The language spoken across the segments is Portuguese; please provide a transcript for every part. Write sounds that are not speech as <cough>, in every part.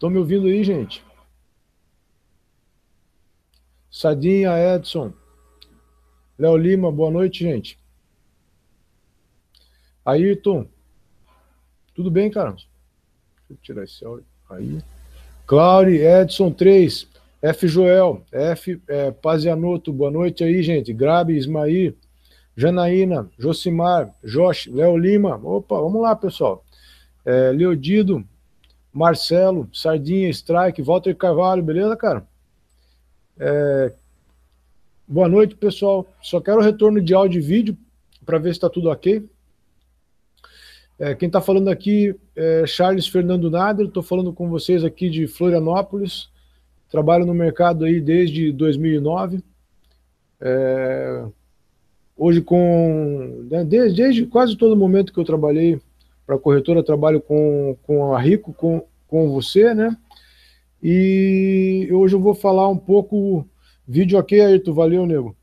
Estão me ouvindo aí, gente? Sadinha, Edson. Léo Lima, boa noite, gente. Ayrton. Tudo bem, cara? Deixa eu tirar esse áudio aí. Claure, Edson 3. F. Joel, F. É, Pazianotto, boa noite aí, gente. Grabe, Ismaí, Janaína, Josimar, Josh, Léo Lima. Opa, vamos lá, pessoal. É, Leodido, Marcelo, Sardinha, Strike, Walter Carvalho, beleza, cara? É... Boa noite, pessoal. Só quero o retorno de áudio e vídeo para ver se está tudo ok. É, quem está falando aqui é Charles Fernando Nader, estou falando com vocês aqui de Florianópolis. Trabalho no mercado aí desde 2009. É, hoje com... desde, né, desde quase todo momento que eu trabalhei para a corretora, trabalho com, com a Rico, com com você, né? E hoje eu vou falar um pouco. Vídeo ok, Ayrton, valeu, nego.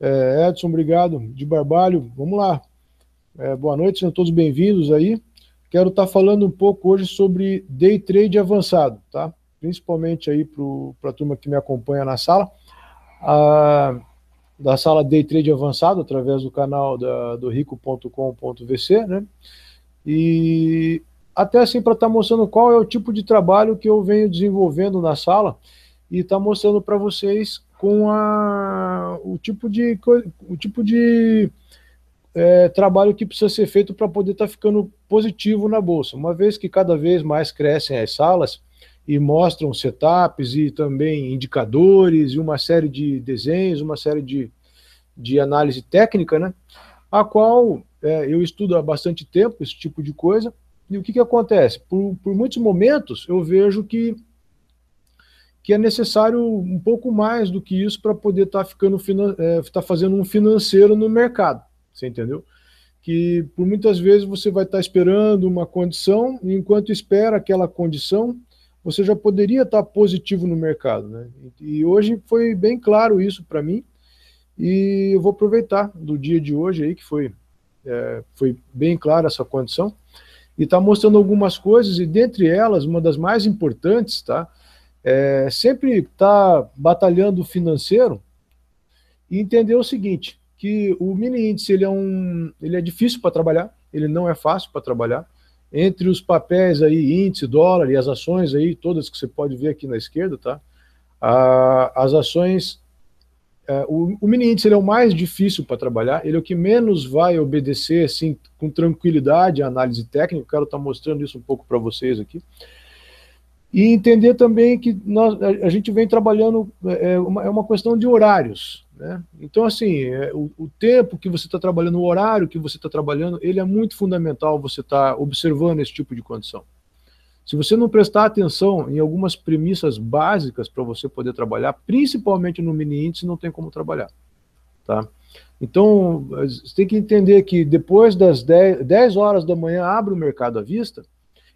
É, Edson, obrigado. De Barbalho, vamos lá. É, boa noite, sejam todos bem-vindos aí. Quero estar tá falando um pouco hoje sobre day trade avançado, tá? Principalmente aí para a turma que me acompanha na sala. A, da sala day trade avançado, através do canal da, do rico.com.vc, né? E até assim para estar tá mostrando qual é o tipo de trabalho que eu venho desenvolvendo na sala e estar tá mostrando para vocês com a, o tipo de o tipo de é, trabalho que precisa ser feito para poder estar tá ficando positivo na bolsa, uma vez que cada vez mais crescem as salas e mostram setups e também indicadores e uma série de desenhos, uma série de, de análise técnica, né? A qual é, eu estudo há bastante tempo esse tipo de coisa e o que, que acontece? Por, por muitos momentos, eu vejo que, que é necessário um pouco mais do que isso para poder estar tá ficando é, tá fazendo um financeiro no mercado. Você entendeu? Que por muitas vezes você vai estar tá esperando uma condição, e enquanto espera aquela condição, você já poderia estar tá positivo no mercado. Né? E hoje foi bem claro isso para mim. E eu vou aproveitar do dia de hoje aí, que foi, é, foi bem clara essa condição, e está mostrando algumas coisas, e dentre elas, uma das mais importantes, tá? É, sempre está batalhando financeiro e entender o seguinte, que o mini índice ele é, um, ele é difícil para trabalhar, ele não é fácil para trabalhar. Entre os papéis aí, índice, dólar e as ações aí, todas que você pode ver aqui na esquerda, tá? Ah, as ações é, o, o mini índice ele é o mais difícil para trabalhar, ele é o que menos vai obedecer assim, com tranquilidade a análise técnica, eu quero estar tá mostrando isso um pouco para vocês aqui. E entender também que nós, a, a gente vem trabalhando, é, é uma, é uma questão de horários. Né? Então, assim, é, o, o, tempo que você está trabalhando, o horário que você está trabalhando, ele é muito fundamental você estar tá observando esse tipo de condição. Se você não prestar atenção em algumas premissas básicas para você poder trabalhar, principalmente no mini índice, não tem como trabalhar. Tá? Então, você tem que entender que depois das 10, horas da manhã abre o mercado à vista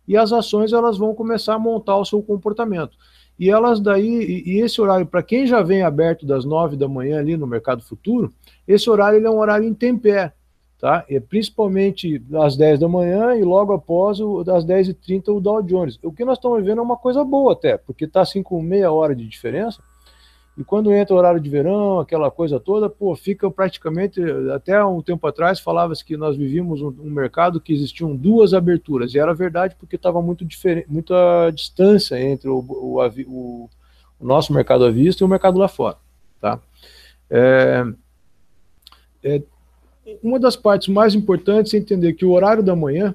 e as ações elas vão começar a montar o seu comportamento. E elas daí, e esse horário, para quem já vem aberto das 9 da manhã ali no mercado futuro, esse horário é um horário tempé tá? E é principalmente às 10 da manhã e logo após o, às 10h30 o Dow Jones. O que nós estamos vendo é uma coisa boa até, porque está assim com meia hora de diferença, e quando entra o horário de verão, aquela coisa toda, pô, fica praticamente, até um tempo atrás falava-se que nós vivíamos um, um, mercado que existiam duas aberturas, e era verdade porque estava muito diferente, muita distância entre o, o, o, o, nosso mercado à vista e o mercado lá fora, tá? É, é, uma das partes mais importantes é entender que o horário da manhã,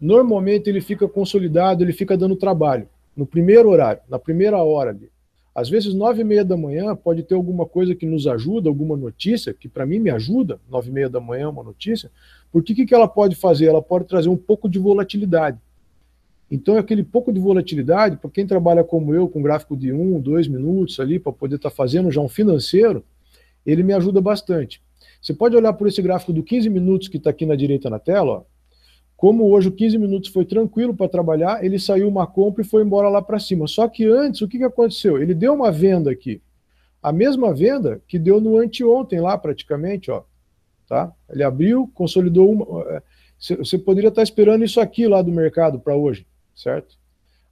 normalmente ele fica consolidado, ele fica dando trabalho, no primeiro horário, na primeira hora ali. Às vezes, nove e meia da manhã, pode ter alguma coisa que nos ajuda, alguma notícia, que para mim me ajuda, nove e meia da manhã é uma notícia, porque o que, que ela pode fazer? Ela pode trazer um pouco de volatilidade. Então, é aquele pouco de volatilidade, para quem trabalha como eu, com gráfico de um, dois minutos ali, para poder estar tá fazendo já um financeiro, ele me ajuda bastante. Você pode olhar por esse gráfico do 15 minutos que está aqui na direita na tela, ó. Como hoje o 15 minutos foi tranquilo para trabalhar, ele saiu uma compra e foi embora lá para cima. Só que antes, o que, que aconteceu? Ele deu uma venda aqui. A mesma venda que deu no anteontem lá, praticamente, ó. Tá? Ele abriu, consolidou uma... É, você poderia estar tá esperando isso aqui lá do mercado para hoje, certo?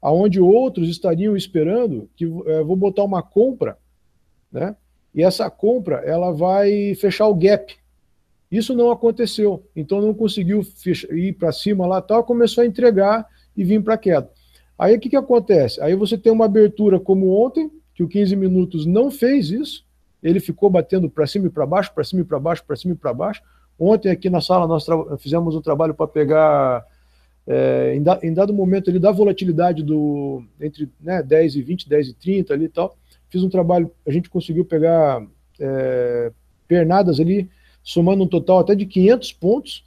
Aonde outros estariam esperando que é, vou botar uma compra, né? e essa compra ela vai fechar o gap. Isso não aconteceu, então não conseguiu fechar, ir para cima lá tal, começou a entregar e vir para queda. Aí o que, que acontece? Aí você tem uma abertura como ontem, que o 15 minutos não fez isso, ele ficou batendo para cima e para baixo, para cima e para baixo, para cima e para baixo. Ontem aqui na sala nós fizemos um trabalho para pegar, é, em, da em, dado momento ali, da volatilidade do entre né, 10 e 20, 10 e 30 ali e tal, Fiz um trabalho, a gente conseguiu pegar é, pernadas ali, somando um total até de 500 pontos,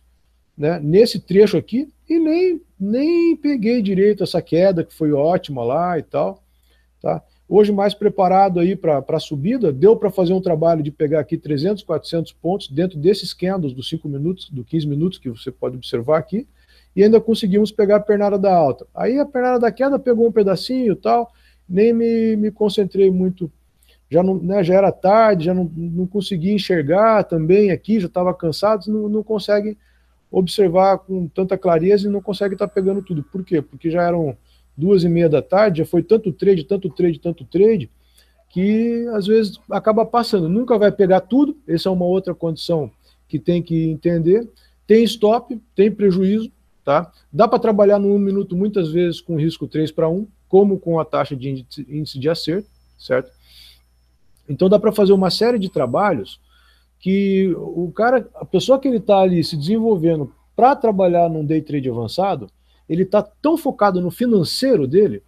né, nesse trecho aqui, e nem, nem peguei direito essa queda, que foi ótima lá e tal, tá? Hoje, mais preparado aí para a subida, deu para fazer um trabalho de pegar aqui 300, 400 pontos dentro desses candles dos 5 minutos, do 15 minutos, que você pode observar aqui, e ainda conseguimos pegar a pernada da alta. Aí a pernada da queda pegou um pedacinho e tal, nem me, me concentrei muito. Já, não, né, já era tarde, já não, não consegui enxergar também aqui, já estava cansado, não, não consegue observar com tanta clareza e não consegue estar tá pegando tudo. Por quê? Porque já eram duas e meia da tarde, já foi tanto trade, tanto trade, tanto trade, que às vezes acaba passando. Nunca vai pegar tudo, essa é uma outra condição que tem que entender. Tem stop, tem prejuízo, tá? Dá para trabalhar no um minuto muitas vezes com risco 3 para 1, como com a taxa de índice de acerto, certo? Então dá para fazer uma série de trabalhos que o cara, a pessoa que ele está ali se desenvolvendo para trabalhar num day trade avançado, ele está tão focado no financeiro dele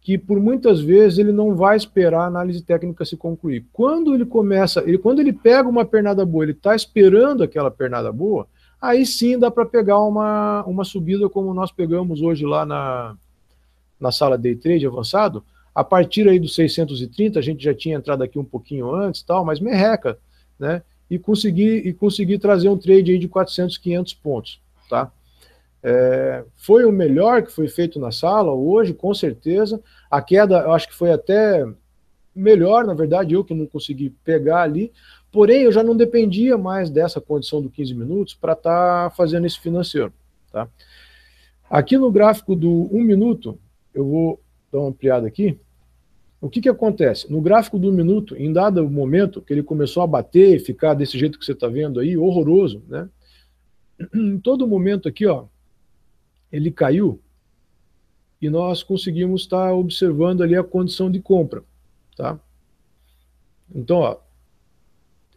que por muitas vezes ele não vai esperar a análise técnica se concluir. Quando ele começa, ele, quando ele pega uma pernada boa, ele está esperando aquela pernada boa, aí sim dá para pegar uma, uma subida como nós pegamos hoje lá na, na sala day trade avançado, a partir aí dos 630, a gente já tinha entrado aqui um pouquinho antes, tal, mas merreca, né? E conseguir e consegui trazer um trade aí de 400, 500 pontos, tá? É, foi o melhor que foi feito na sala hoje, com certeza. A queda, eu acho que foi até melhor, na verdade, eu que não consegui pegar ali. Porém, eu já não dependia mais dessa condição do 15 minutos para estar tá fazendo esse financeiro. Tá? Aqui no gráfico do 1 um minuto, eu vou dar uma ampliada aqui. O que, que acontece? No gráfico do minuto, em dado momento que ele começou a bater e ficar desse jeito que você está vendo aí, horroroso, né? Em todo momento aqui, ó, ele caiu e nós conseguimos estar tá observando ali a condição de compra, tá? Então, ó,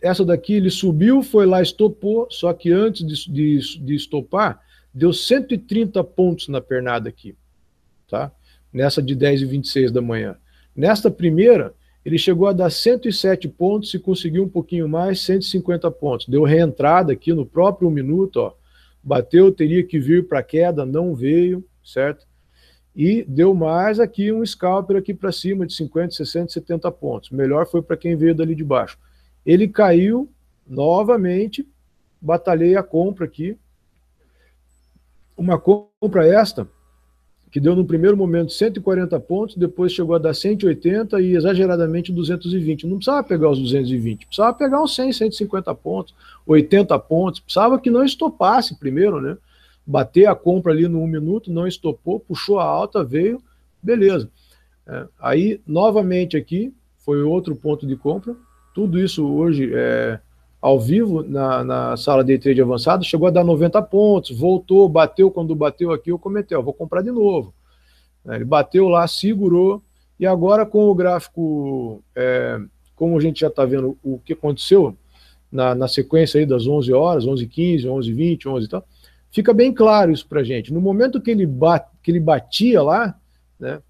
essa daqui ele subiu, foi lá, estopou, só que antes de, de, de estopar, deu 130 pontos na pernada aqui, tá? nessa de 10 e 26 da manhã. Nesta primeira, ele chegou a dar 107 pontos e conseguiu um pouquinho mais, 150 pontos. Deu reentrada aqui no próprio minuto, ó. Bateu, teria que vir para queda, não veio, certo? E deu mais aqui um scalper aqui para cima de 50, 60, 70 pontos. Melhor foi para quem veio dali de baixo. Ele caiu novamente, batalhei a compra aqui. Uma compra esta que deu no primeiro momento 140 pontos, depois chegou a dar 180 e exageradamente 220. Não precisava pegar os 220, precisava pegar uns 100, 150 pontos, 80 pontos, precisava que não estopasse primeiro, né? Bater a compra ali no um minuto, não estopou, puxou a alta, veio, beleza. É, aí, novamente aqui, foi outro ponto de compra. Tudo isso hoje é, ao vivo na, na sala de trade avançado, chegou a dar 90 pontos, voltou, bateu. Quando bateu aqui, eu comentei, vou comprar de novo. Né, ele bateu lá, segurou, e agora com o gráfico, é, como a gente já está vendo o que aconteceu na, na, sequência aí das 11 horas, 11h15, 11h20, 11 e tal, fica bem claro isso para gente. No momento que ele, que ele batia lá, né,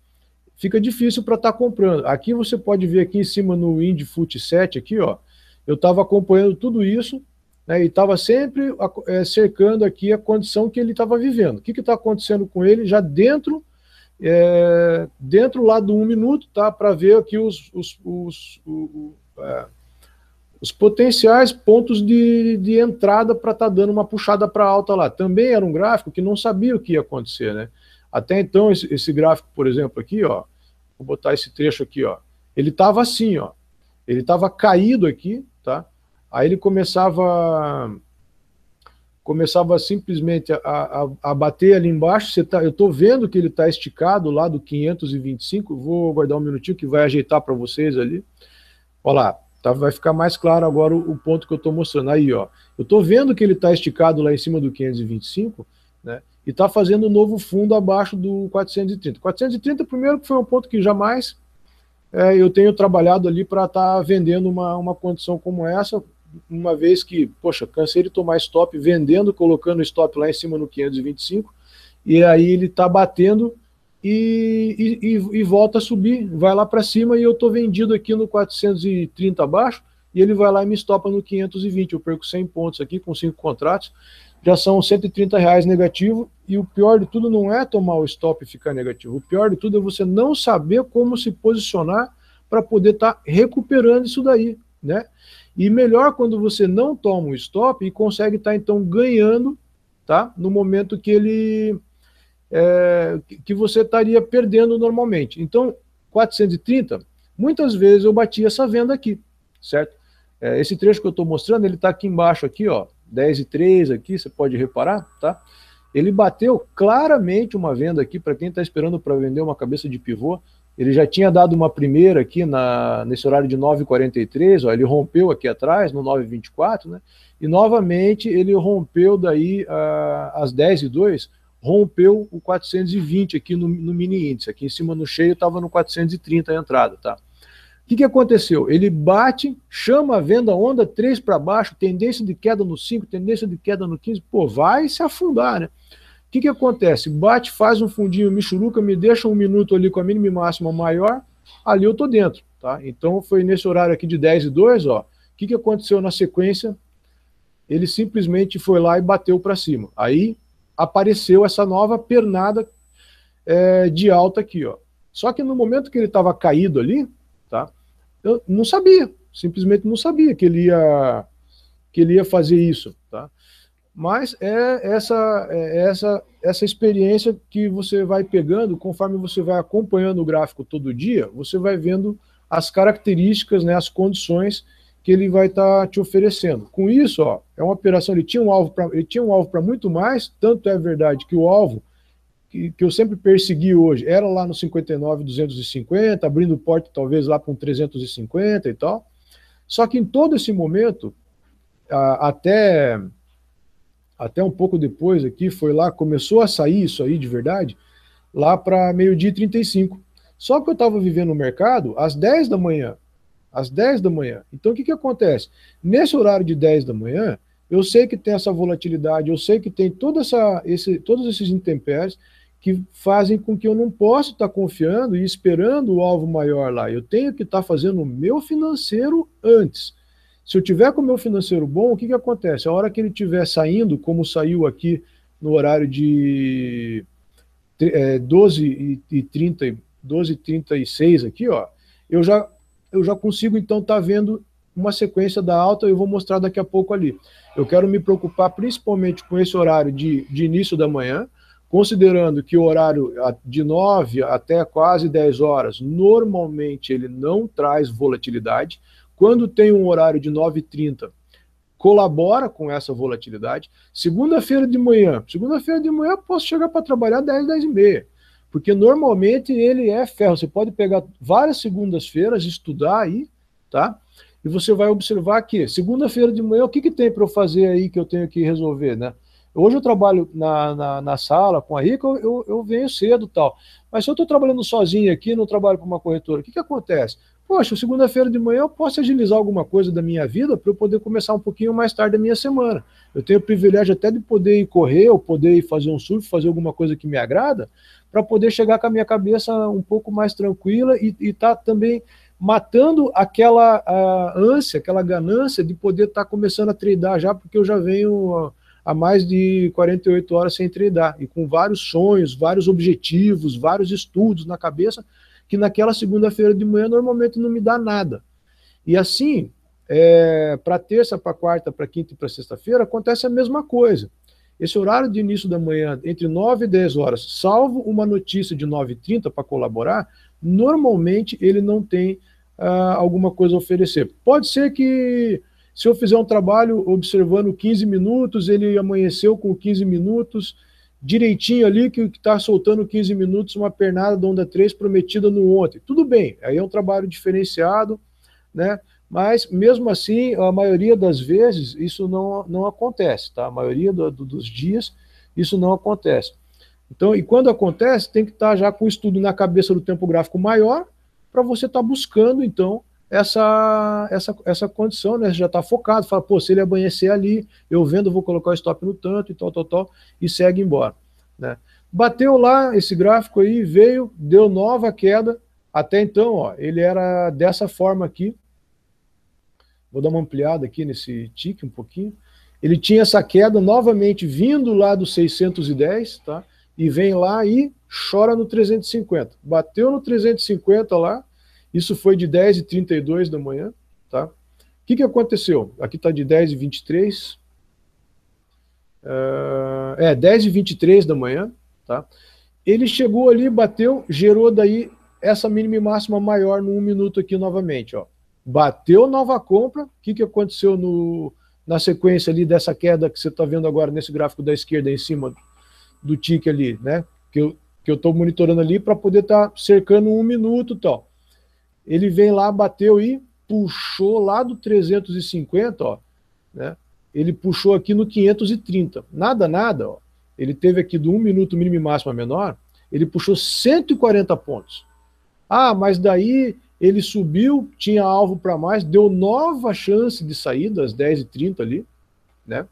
fica difícil para estar tá comprando. Aqui você pode ver aqui em cima no Indy Fut 7 aqui, ó, eu estava acompanhando tudo isso né, e estava sempre é, cercando aqui a condição que ele estava vivendo. O que está acontecendo com ele já dentro é, dentro lá do um minuto, tá? Para ver aqui os, os, os, os, é, os potenciais pontos de, de entrada para estar tá dando uma puxada para alta lá. Também era um gráfico que não sabia o que ia acontecer, né? Até então, esse, esse gráfico, por exemplo, aqui, ó, vou botar esse trecho aqui, ó, ele estava assim, ó, ele estava caído aqui, tá? Aí ele começava começava simplesmente a, a, a bater ali embaixo, você tá, eu estou vendo que ele está esticado lá do 525, vou guardar um minutinho que vai ajeitar para vocês ali. Olha lá, tá, vai ficar mais claro agora o, o ponto que eu estou mostrando. Aí, ó, eu estou vendo que ele está esticado lá em cima do 525, né, e está fazendo um novo fundo abaixo do 430. 430, primeiro, que foi um ponto que jamais é, eu tenho trabalhado ali para estar tá vendendo uma, uma condição como essa, uma vez que, poxa, cansei de tomar stop vendendo, colocando stop lá em cima no 525, e aí ele está batendo e, e, e, volta a subir, vai lá para cima e eu estou vendido aqui no 430 abaixo, e ele vai lá e me stopa no 520, eu perco 100 pontos aqui com cinco contratos, já são 130 reais negativo, e o pior de tudo não é tomar o stop e ficar negativo, o pior de tudo é você não saber como se posicionar para poder estar tá recuperando isso daí, né? E melhor quando você não toma o stop e consegue estar tá, então ganhando, tá? No momento que ele é, que você estaria perdendo normalmente. Então, 430, muitas vezes eu bati essa venda aqui, certo? É, esse trecho que eu estou mostrando, ele está aqui embaixo aqui, ó, 10 e 3 aqui, você pode reparar, tá? Ele bateu claramente uma venda aqui para quem está esperando para vender uma cabeça de pivô. Ele já tinha dado uma primeira aqui na, nesse horário de 9h43, ó, ele rompeu aqui atrás, no 9h24, né? E novamente ele rompeu daí ah, às 10 e 2 rompeu o 420 aqui no, no mini índice. Aqui em cima no cheio estava no 430 a entrada, tá? que, que aconteceu? Ele bate, chama a venda onda 3 para baixo, tendência de queda no 5, tendência de queda no 15, pô, vai se afundar, né? O que, que acontece? Bate, faz um fundinho, me churuca, me deixa um minuto ali com a mínima e máxima maior, ali eu tô dentro, tá? Então foi nesse horário aqui de 10 e 2, ó, o que, que aconteceu na sequência? Ele simplesmente foi lá e bateu para cima. Aí apareceu essa nova pernada é, de alta aqui, ó. Só que no momento que ele estava caído ali, eu não sabia, simplesmente não sabia que ele ia, que ele ia fazer isso, tá? Mas é essa, é essa, essa experiência que você vai pegando conforme você vai acompanhando o gráfico todo dia, você vai vendo as características, né, as condições que ele vai estar tá te oferecendo. Com isso, ó, é uma operação, ele tinha um alvo para, ele tinha um alvo para muito mais, tanto é verdade que o alvo que, que eu sempre persegui hoje, era lá no 59, 250, abrindo porte talvez lá para um 350 e tal. Só que em todo esse momento, até até um pouco depois aqui, foi lá, começou a sair isso aí de verdade, lá para meio-dia e 35. Só que eu estava vivendo no mercado às 10 da manhã. Às 10 da manhã. Então o que, que acontece? Nesse horário de 10 da manhã, eu sei que tem essa volatilidade, eu sei que tem toda essa, esse, todos esses intempéries, que fazem com que eu não possa estar tá confiando e esperando o alvo maior lá. Eu tenho que estar tá fazendo o meu financeiro antes. Se eu tiver com o meu financeiro bom, o que, que acontece? A hora que ele estiver saindo, como saiu aqui no horário de é, 12 h 36 aqui, ó, eu já, eu já consigo então estar tá vendo uma sequência da alta, eu vou mostrar daqui a pouco ali. Eu quero me preocupar principalmente com esse horário de, de início da manhã, Considerando que o horário de 9 até quase 10 horas, normalmente ele não traz volatilidade. Quando tem um horário de 9h30, colabora com essa volatilidade. Segunda-feira de manhã, segunda-feira de manhã posso chegar para trabalhar 10, 10 e meia. Porque normalmente ele é ferro. Você pode pegar várias segundas-feiras, estudar aí, tá? E você vai observar que segunda-feira de manhã, o que, que tem para eu fazer aí que eu tenho que resolver, né? Hoje eu trabalho na, na, na sala com a Rica, eu, eu, venho cedo tal. Mas se eu estou trabalhando sozinho aqui, não trabalho para uma corretora, o que, que acontece? Poxa, segunda-feira de manhã eu posso agilizar alguma coisa da minha vida para eu poder começar um pouquinho mais tarde a minha semana. Eu tenho o privilégio até de poder ir correr, ou poder ir fazer um surf, fazer alguma coisa que me agrada, para poder chegar com a minha cabeça um pouco mais tranquila e estar tá também matando aquela ânsia, aquela ganância de poder estar tá começando a treinar já, porque eu já venho há mais de 48 horas sem treinar e com vários sonhos, vários objetivos, vários estudos na cabeça, que naquela segunda-feira de manhã normalmente não me dá nada. E assim, é, para terça, para quarta, para quinta e para sexta-feira, acontece a mesma coisa. Esse horário de início da manhã, entre 9 e 10 horas, salvo uma notícia de 9 e 30 para colaborar, normalmente ele não tem ah, alguma coisa a oferecer. Pode ser que se eu fizer um trabalho observando 15 minutos, ele amanheceu com 15 minutos, direitinho ali que está soltando 15 minutos uma pernada da onda 3 prometida no ontem. Tudo bem, aí é um trabalho diferenciado, né? Mas, mesmo assim, a maioria das vezes isso não, não acontece, tá? A maioria do, do, dos dias isso não acontece. Então, e quando acontece, tem que estar tá já com o estudo na cabeça do tempo gráfico maior para você estar tá buscando, então, essa, essa, essa condição, né? Você já está focado, fala, pô, se ele amanhecer ali, eu vendo, vou colocar o stop no tanto e tal, tal, tal, e segue embora, né? Bateu lá esse gráfico aí, veio, deu nova queda, até então, ó, ele era dessa forma aqui, vou dar uma ampliada aqui nesse tique um pouquinho, ele tinha essa queda novamente vindo lá do 610, tá? E vem lá e chora no 350. Bateu no 350 lá, isso foi de 10h32 da manhã, tá? O que, que aconteceu? Aqui está de 10h23. Uh, ah, é, 10h23 da manhã, tá? Ele chegou ali, bateu, gerou daí essa mínima e máxima maior no 1 minuto aqui novamente, ó. Bateu nova compra, o que, que aconteceu no, na sequência ali dessa queda que você está vendo agora nesse gráfico da esquerda em cima do tique ali, né? Que eu, que eu estou monitorando ali para poder estar tá cercando um minuto e tal. Ele vem lá, bateu e puxou lá do 350, ó, né? Ele puxou aqui no 530. Nada, nada, ó. Ele teve aqui do 1 minuto mínimo e máximo a menor, ele puxou 140 pontos. Ah, mas daí ele subiu, tinha alvo para mais, deu nova chance de saída, às 10h30 ali, né?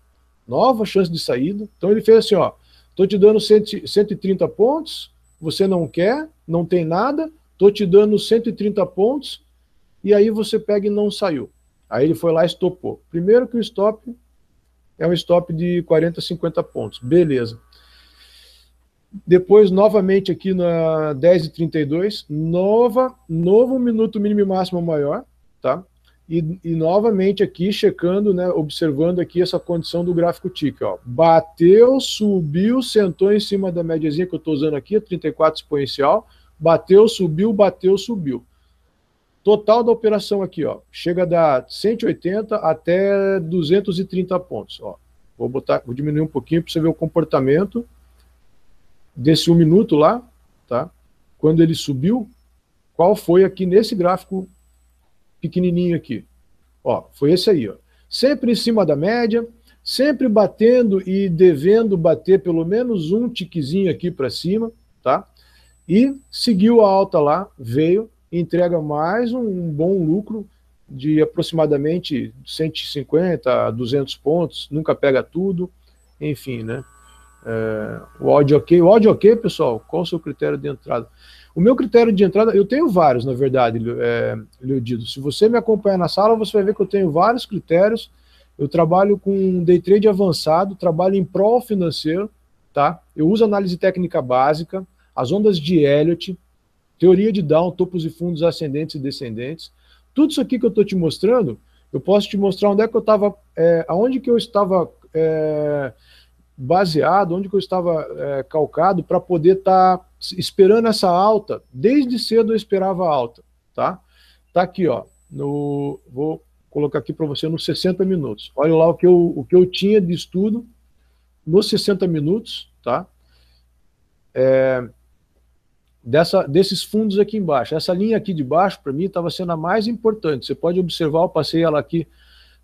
Nova chance de saída. Então ele fez assim, ó, tô te dando 130 pontos, você não quer, não tem nada, Estou te dando 130 pontos e aí você pega e não saiu. Aí ele foi lá e estopou. Primeiro que o stop é um stop de 40, 50 pontos. Beleza. Depois, novamente, aqui na 10 e 32, nova, novo minuto mínimo e máximo maior, tá? E, e, novamente aqui, checando, né, observando aqui essa condição do gráfico tick, ó. Bateu, subiu, sentou em cima da médiazinha que eu estou usando aqui, 34 exponencial, Bateu, subiu, bateu, subiu. Total da operação aqui, ó, chega da 180 até 230 pontos, ó. Vou botar, vou diminuir um pouquinho para você ver o comportamento desse um minuto lá, tá? Quando ele subiu, qual foi aqui nesse gráfico pequenininho aqui? Ó, foi esse aí, ó. Sempre em cima da média, sempre batendo e devendo bater pelo menos um tiquezinho aqui para cima, tá? E seguiu a alta lá, veio entrega mais um, um bom lucro de aproximadamente 150 a 200 pontos, nunca pega tudo, enfim, né? É, o ódio ok, o ódio ok, pessoal, qual o seu critério de entrada? O meu critério de entrada, eu tenho vários, na verdade, é, Leodido. Se você me acompanhar na sala, você vai ver que eu tenho vários critérios. Eu trabalho com day trade avançado, trabalho em prol financeiro, tá? Eu uso análise técnica básica, as ondas de Elliot teoria de Down, topos e fundos ascendentes e descendentes. Tudo isso aqui que eu estou te mostrando, eu posso te mostrar onde é que eu estava, é, aonde que eu estava é, baseado, onde que eu estava é, calcado para poder estar tá esperando essa alta. Desde cedo eu esperava alta, tá? Tá aqui, ó. No, vou colocar aqui para você nos 60 minutos. Olha lá o que, eu, o que eu tinha de estudo nos 60 minutos, tá? É, dessa, desses fundos aqui embaixo. Essa linha aqui de baixo, para mim, estava sendo a mais importante. Você pode observar, eu passei ela aqui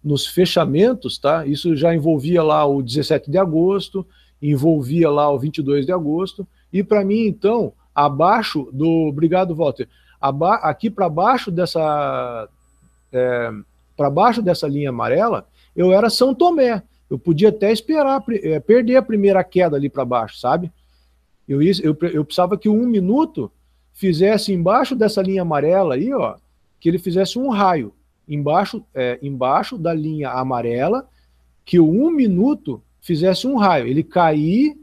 nos fechamentos, tá? Isso já envolvia lá o 17 de agosto, envolvia lá o 22 de agosto, e para mim, então, abaixo do... Obrigado, Walter. Aba... Aqui para baixo dessa... É... Para baixo dessa linha amarela, eu era São Tomé. Eu podia até esperar, é, perder a primeira queda ali para baixo, sabe? Eu, eu, eu precisava que um minuto fizesse embaixo dessa linha amarela aí, ó, que ele fizesse um raio embaixo, é, embaixo da linha amarela, que o um minuto fizesse um raio. Ele cair,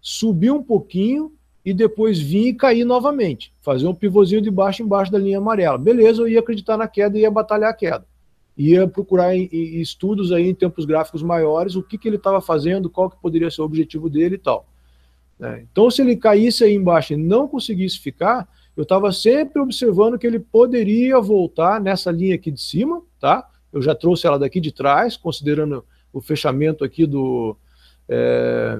subir um pouquinho e depois vir e cair novamente. Fazer um pivôzinho de baixo embaixo da linha amarela. Beleza, eu ia acreditar na queda e ia batalhar a queda. Ia procurar em, em estudos aí em tempos gráficos maiores, o que, que ele estava fazendo, qual que poderia ser o objetivo dele e tal. Né? Então, se ele caísse aí embaixo e não conseguisse ficar, eu estava sempre observando que ele poderia voltar nessa linha aqui de cima, tá? Eu já trouxe ela daqui de trás, considerando o fechamento aqui do, é,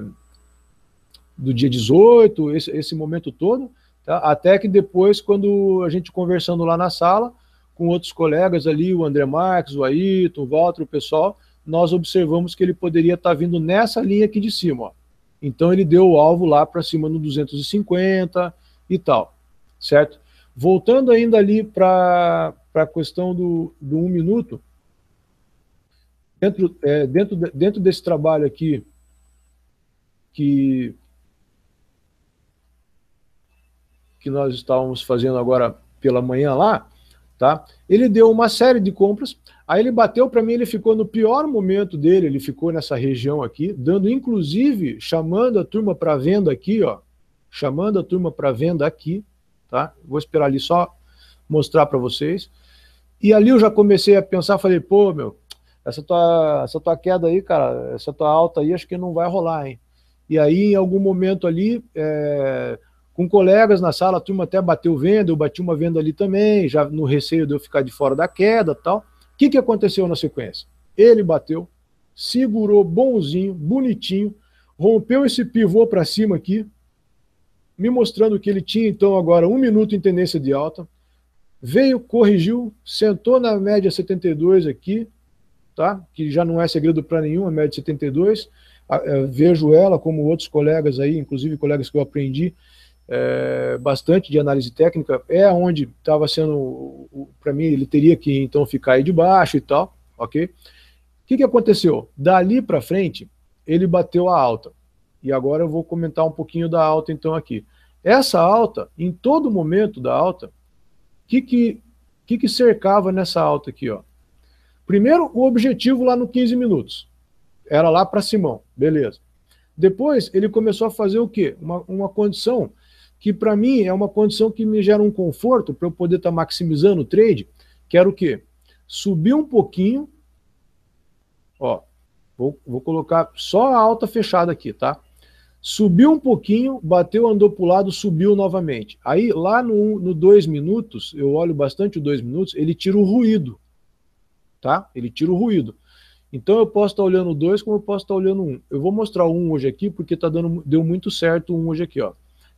do dia 18, esse, esse momento todo, tá? até que depois, quando a gente conversando lá na sala, com outros colegas ali, o André Marques, o Ayrton, o Walter, o pessoal, nós observamos que ele poderia estar tá vindo nessa linha aqui de cima, ó. Então ele deu o alvo lá para cima no 250 e tal, certo? Voltando ainda ali para a questão do, do um minuto, dentro, é, dentro, dentro desse trabalho aqui, que, que nós estávamos fazendo agora pela manhã lá, Tá? Ele deu uma série de compras, aí ele bateu para mim, ele ficou no pior momento dele, ele ficou nessa região aqui, dando inclusive, chamando a turma para venda aqui, ó, chamando a turma para venda aqui, tá? Vou esperar ali só mostrar para vocês. E ali eu já comecei a pensar, falei, pô, meu, essa tua, essa tua queda aí, cara, essa tua alta aí, acho que não vai rolar, hein? E aí, em algum momento ali, é, com colegas na sala, a turma até bateu venda, eu bati uma venda ali também, já no receio de eu ficar de fora da queda tal. O que, que aconteceu na sequência? Ele bateu, segurou bonzinho, bonitinho, rompeu esse pivô para cima aqui, me mostrando que ele tinha então agora um minuto em tendência de alta, veio, corrigiu, sentou na média 72 aqui, tá? que já não é segredo para nenhum, a média 72, eh, vejo ela como outros colegas aí, inclusive colegas que eu aprendi, é, bastante de análise técnica, é onde estava sendo, para mim, ele teria que então ficar aí de baixo e tal, ok? O que, que aconteceu? Dali para frente, ele bateu a alta. E agora eu vou comentar um pouquinho da alta então aqui. Essa alta, em todo momento da alta, o que, que, que, que cercava nessa alta aqui? Ó? Primeiro, o objetivo lá no 15 minutos. Era lá para Simão, beleza. Depois, ele começou a fazer o quê? Uma, uma condição que para mim é uma condição que me gera um conforto para eu poder estar tá maximizando o trade, quero o quê? Subir um pouquinho, ó, vou, vou colocar só a alta fechada aqui, tá? Subiu um pouquinho, bateu, andou para o lado, subiu novamente. Aí lá no, no dois minutos, eu olho bastante o dois minutos, ele tira o ruído, tá? Ele tira o ruído. Então eu posso estar tá olhando dois, como eu posso estar tá olhando um. Eu vou mostrar um hoje aqui, porque tá dando, deu muito certo um hoje aqui, ó.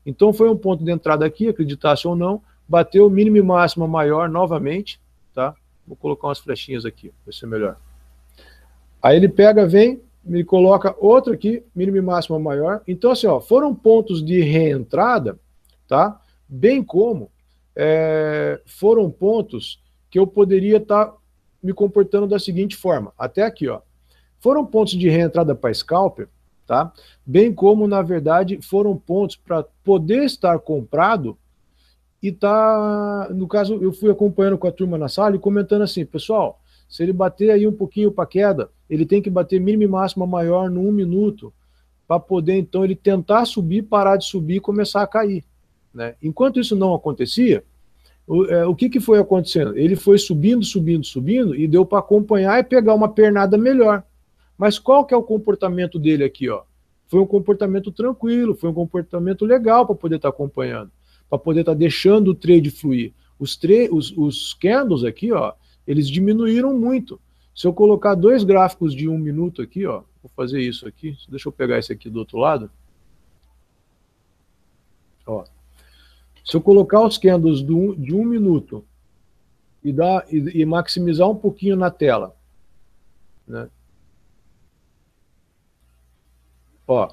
Então foi um ponto de entrada aqui, acreditasse ou não, bateu mínimo e máxima maior novamente, tá? Vou colocar umas flechinhas aqui, vai ser melhor. Aí ele pega, vem, me coloca outro aqui, mínimo e máxima maior. Então assim, ó, foram pontos de reentrada, tá? Bem como é, foram pontos que eu poderia estar tá me comportando da seguinte forma, até aqui, ó. Foram pontos de reentrada para scalper tá? Bem como, na verdade, foram pontos para poder estar comprado e tá, no caso, eu fui acompanhando com a turma na sala e comentando assim, pessoal, se ele bater aí um pouquinho para queda, ele tem que bater mínimo e máxima maior no um minuto para poder então ele tentar subir, parar de subir e começar a cair. Né? Enquanto isso não acontecia, o, é, o que, que foi acontecendo? Ele foi subindo, subindo, subindo e deu para acompanhar e pegar uma pernada melhor. Mas qual que é o comportamento dele aqui, ó? Foi um comportamento tranquilo, foi um comportamento legal para poder estar tá acompanhando, para poder estar tá deixando o trade fluir. Os, os, os candles aqui, ó, eles diminuíram muito. Se eu colocar dois gráficos de um minuto aqui, ó, vou fazer isso aqui. Deixa eu pegar esse aqui do outro lado. Ó, se eu colocar os candles do, de um minuto e, dar, e, e maximizar um pouquinho na tela, né? Ó,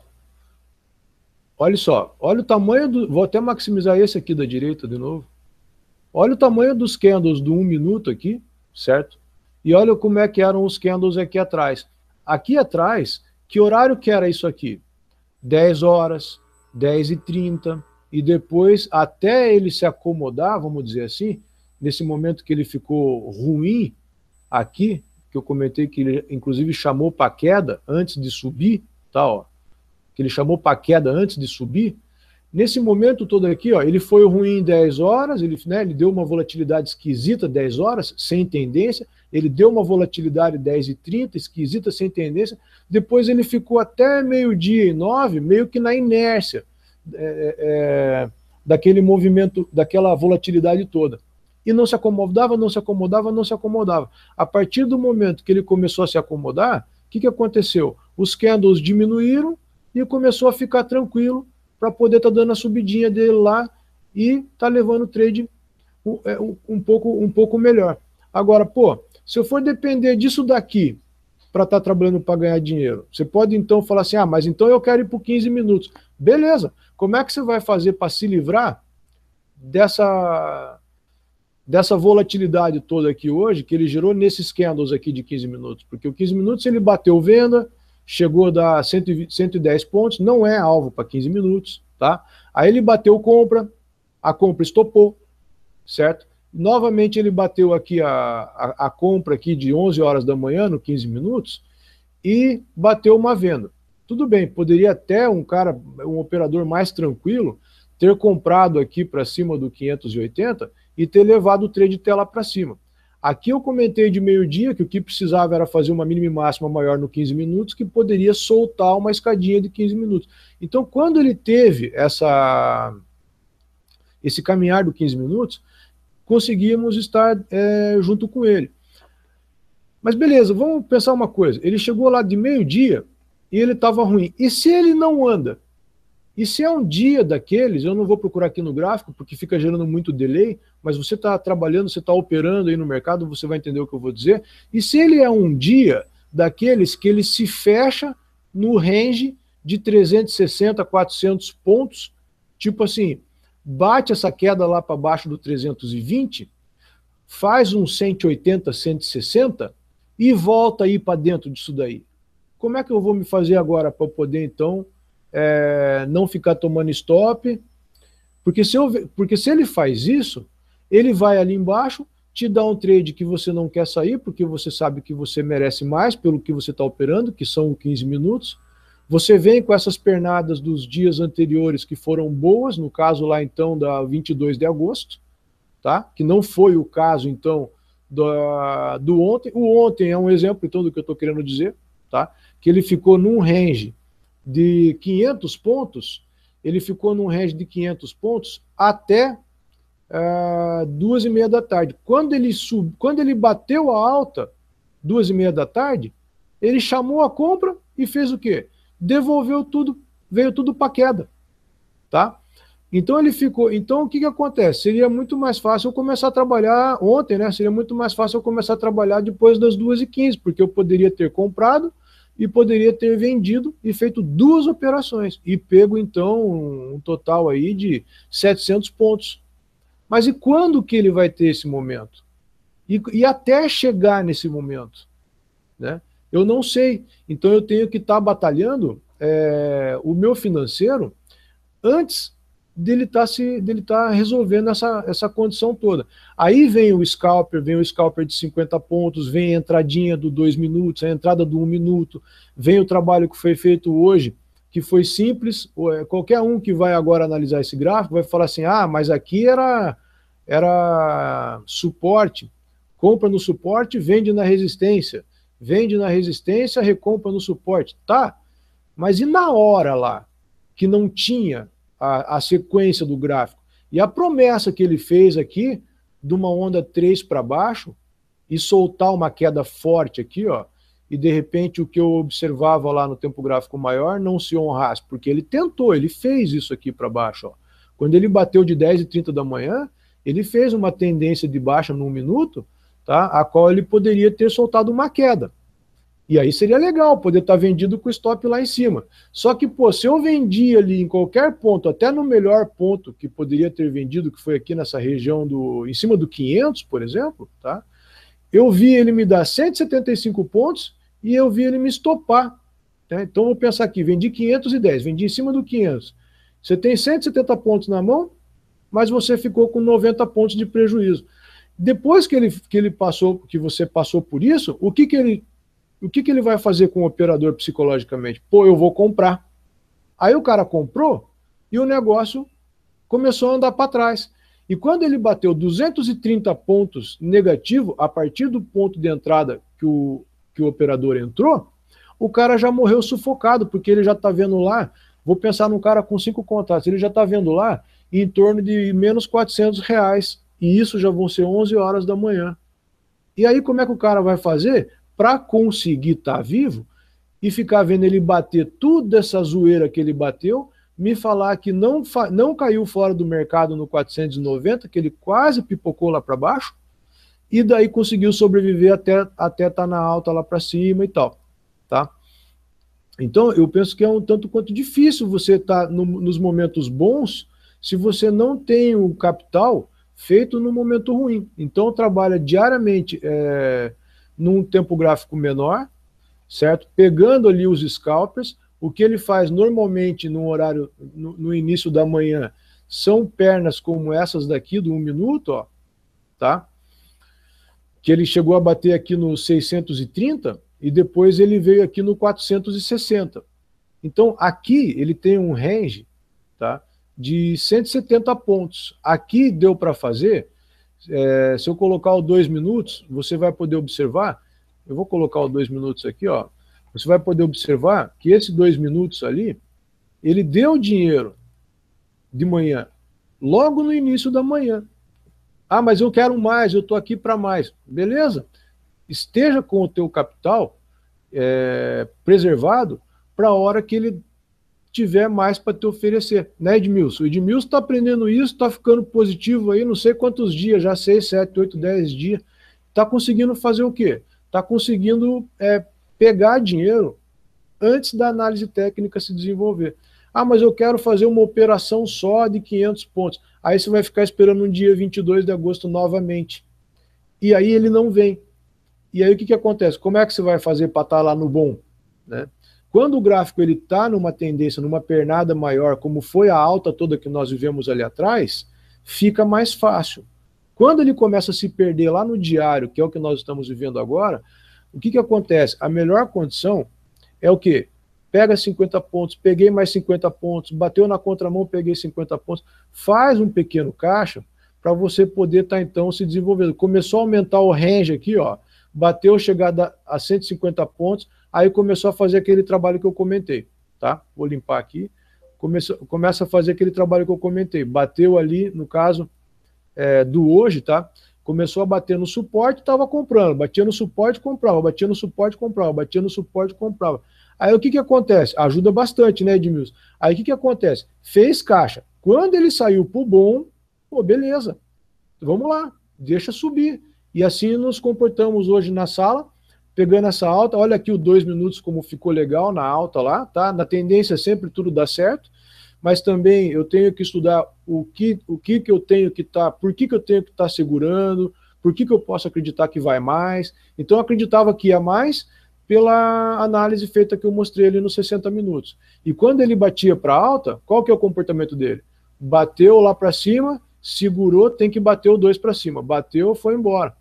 olha só, olha o tamanho do. Vou até maximizar esse aqui da direita de novo. Olha o tamanho dos candles do 1 um minuto aqui, certo? E olha como é que eram os candles aqui atrás. Aqui atrás, que horário que era isso aqui? 10 horas, 10 e 30, e depois, até ele se acomodar, vamos dizer assim, nesse momento que ele ficou ruim aqui, que eu comentei que ele inclusive chamou para queda antes de subir, tá, ó, que ele chamou para queda antes de subir, nesse momento todo aqui, ó, ele foi ruim em 10 horas, ele, né, ele deu uma volatilidade esquisita 10 horas, sem tendência, ele deu uma volatilidade 10 e 30, esquisita, sem tendência, depois ele ficou até meio-dia e 9, meio que na inércia é, é, é, daquele movimento, daquela volatilidade toda e não se acomodava, não se acomodava, não se acomodava. A partir do momento que ele começou a se acomodar, o que, que aconteceu? Os candles diminuíram, e começou a ficar tranquilo para poder estar tá dando a subidinha dele lá e tá levando o trade um, é, um, pouco, um pouco melhor. Agora, pô, se eu for depender disso daqui para estar tá trabalhando para ganhar dinheiro, você pode então falar assim: ah, mas então eu quero ir por 15 minutos. Beleza, como é que você vai fazer para se livrar dessa, dessa volatilidade toda aqui hoje que ele gerou nesses candles aqui de 15 minutos? Porque o 15 minutos ele bateu venda, chegou a dar 110 pontos, não é alvo para 15 minutos, tá? Aí ele bateu compra, a compra estopou, certo? Novamente ele bateu aqui a, a, a, compra aqui de 11 horas da manhã, no 15 minutos, e bateu uma venda. Tudo bem, poderia até um cara, um operador mais tranquilo, ter comprado aqui para cima do 580 e ter levado o trade tela para cima. Aqui eu comentei de meio-dia que o que precisava era fazer uma mínima e máxima maior no 15 minutos, que poderia soltar uma escadinha de 15 minutos. Então, quando ele teve essa esse caminhar do 15 minutos, conseguimos estar é, junto com ele. Mas beleza, vamos pensar uma coisa. Ele chegou lá de meio-dia e ele estava ruim. E se ele não anda? E se é um dia daqueles, eu não vou procurar aqui no gráfico, porque fica gerando muito delay, mas você está trabalhando, você está operando aí no mercado, você vai entender o que eu vou dizer. E se ele é um dia daqueles que ele se fecha no range de 360 a 400 pontos, tipo assim, bate essa queda lá para baixo do 320, faz um 180, 160 e volta aí para dentro disso daí. Como é que eu vou me fazer agora para poder então é, não ficar tomando stop, porque se, eu, porque se ele faz isso, ele vai ali embaixo, te dá um trade que você não quer sair, porque você sabe que você merece mais pelo que você está operando, que são 15 minutos. Você vem com essas pernadas dos dias anteriores que foram boas, no caso lá então da 22 de agosto, tá? que não foi o caso então do, do ontem. O ontem é um exemplo então do que eu estou querendo dizer, tá? que ele ficou num range de 500 pontos, ele ficou num range de 500 pontos até ah, duas e meia da tarde. Quando ele, sub, quando ele bateu a alta, duas e meia da tarde, ele chamou a compra e fez o quê? Devolveu tudo, veio tudo para queda, tá? Então ele ficou. Então o que, que acontece? Seria muito mais fácil eu começar a trabalhar ontem, né? Seria muito mais fácil eu começar a trabalhar depois das 2h15, porque eu poderia ter comprado, e poderia ter vendido e feito duas operações e pego então um total aí de 700 pontos. Mas e quando que ele vai ter esse momento? E, e até chegar nesse momento, né? Eu não sei. Então eu tenho que estar tá batalhando é, o meu financeiro antes dele estar tá se, dele tá resolvendo essa, essa condição toda. Aí vem o scalper, vem o scalper de 50 pontos, vem a entradinha do 2 minutos, a entrada do 1 um minuto, vem o trabalho que foi feito hoje, que foi simples. É, qualquer um que vai agora analisar esse gráfico vai falar assim: ah, mas aqui era, era suporte, compra no suporte, vende na resistência, vende na resistência, recompra no suporte. Tá, mas e na hora lá, que não tinha a, a sequência do gráfico. E a promessa que ele fez aqui, de uma onda 3 para baixo, e soltar uma queda forte aqui, ó, e de repente o que eu observava lá no tempo gráfico maior não se honrasse, porque ele tentou, ele fez isso aqui para baixo. Ó. Quando ele bateu de 10 e 30 da manhã, ele fez uma tendência de baixa num minuto, tá, a qual ele poderia ter soltado uma queda. E aí seria legal poder estar tá vendido com stop lá em cima. Só que, pô, se eu vendi ali em qualquer ponto, até no melhor ponto que poderia ter vendido, que foi aqui nessa região do em cima do 500, por exemplo, tá? Eu vi ele me dar 175 pontos e eu vi ele me estopar. Né? Então vou pensar aqui, vendi 510, vendi em cima do 500. Você tem 170 pontos na mão, mas você ficou com 90 pontos de prejuízo. Depois que ele, que ele passou, que você passou por isso, o que, que ele o que, que ele vai fazer com o operador psicologicamente? Pô, eu vou comprar. Aí o cara comprou e o negócio começou a andar para trás. E quando ele bateu 230 pontos negativo, a partir do ponto de entrada que o, que o operador entrou, o cara já morreu sufocado, porque ele já está vendo lá, vou pensar num cara com cinco contatos, ele já está vendo lá em torno de menos 400 reais, e isso já vão ser 11 horas da manhã. E aí como é que o cara vai fazer? para conseguir estar tá vivo e ficar vendo ele bater toda essa zoeira que ele bateu, me falar que não, não caiu fora do mercado no 490, que ele quase pipocou lá para baixo, e daí conseguiu sobreviver até até tá na alta lá para cima e tal, tá? Então eu penso que é um tanto quanto difícil você estar tá no, nos momentos bons se você não tem o capital feito no momento ruim. Então trabalha diariamente é, num tempo gráfico menor, certo? Pegando ali os scalpers, o que ele faz normalmente no horário, no, no início da manhã, são pernas como essas daqui do 1 um minuto, ó, tá? Que ele chegou a bater aqui no 630 e depois ele veio aqui no 460. Então aqui ele tem um range, tá? De 170 pontos. Aqui deu para fazer é, se eu colocar o dois minutos, você vai poder observar, eu vou colocar o dois minutos aqui, ó, você vai poder observar que esse dois minutos ali, ele deu dinheiro de manhã, logo no início da manhã. Ah, mas eu quero mais, eu estou aqui para mais. Beleza? Esteja com o teu capital é, preservado para a hora que ele tiver mais para te oferecer, né, Edmilson? O Edmilson está aprendendo isso, está ficando positivo aí, não sei quantos dias, já 6, 7, 8, 10 dias. Está conseguindo fazer o quê? Está conseguindo é, pegar dinheiro antes da análise técnica se desenvolver. Ah, mas eu quero fazer uma operação só de 500 pontos. Aí você vai ficar esperando um dia 22 de agosto novamente. E aí ele não vem. E aí o que, que acontece? Como é que você vai fazer para estar tá lá no bom? Né? Quando o gráfico ele está numa tendência, numa pernada maior, como foi a alta toda que nós vivemos ali atrás, fica mais fácil. Quando ele começa a se perder lá no diário, que é o que nós estamos vivendo agora, o que, que acontece? A melhor condição é o quê? Pega 50 pontos, peguei mais 50 pontos, bateu na contramão, peguei 50 pontos. Faz um pequeno caixa para você poder estar tá, então se desenvolvendo. Começou a aumentar o range aqui, ó, bateu chegada a 150 pontos, Aí começou a fazer aquele trabalho que eu comentei, tá? Vou limpar aqui. começa a fazer aquele trabalho que eu comentei. Bateu ali, no caso é, do hoje, tá? Começou a bater no suporte, estava comprando. Batia no suporte, comprava. Batia no suporte, comprava. Batia no suporte, comprava. Aí o que, que acontece? Ajuda bastante, né, Edmilson? Aí o que, que acontece? Fez caixa. Quando ele saiu pro bom, pô, beleza. Vamos lá, deixa subir. E assim nos comportamos hoje na sala. Pegando essa alta, olha aqui o dois minutos como ficou legal na alta lá, tá? Na tendência sempre tudo dá certo, mas também eu tenho que estudar o que, o que, que eu tenho que estar, tá, por que, que eu tenho que estar tá segurando, por que, que eu posso acreditar que vai mais. Então, eu acreditava que ia mais pela análise feita que eu mostrei ali nos 60 minutos. E quando ele batia para alta, qual que é o comportamento dele? Bateu lá para cima, segurou, tem que bater o 2 para cima. Bateu, foi embora.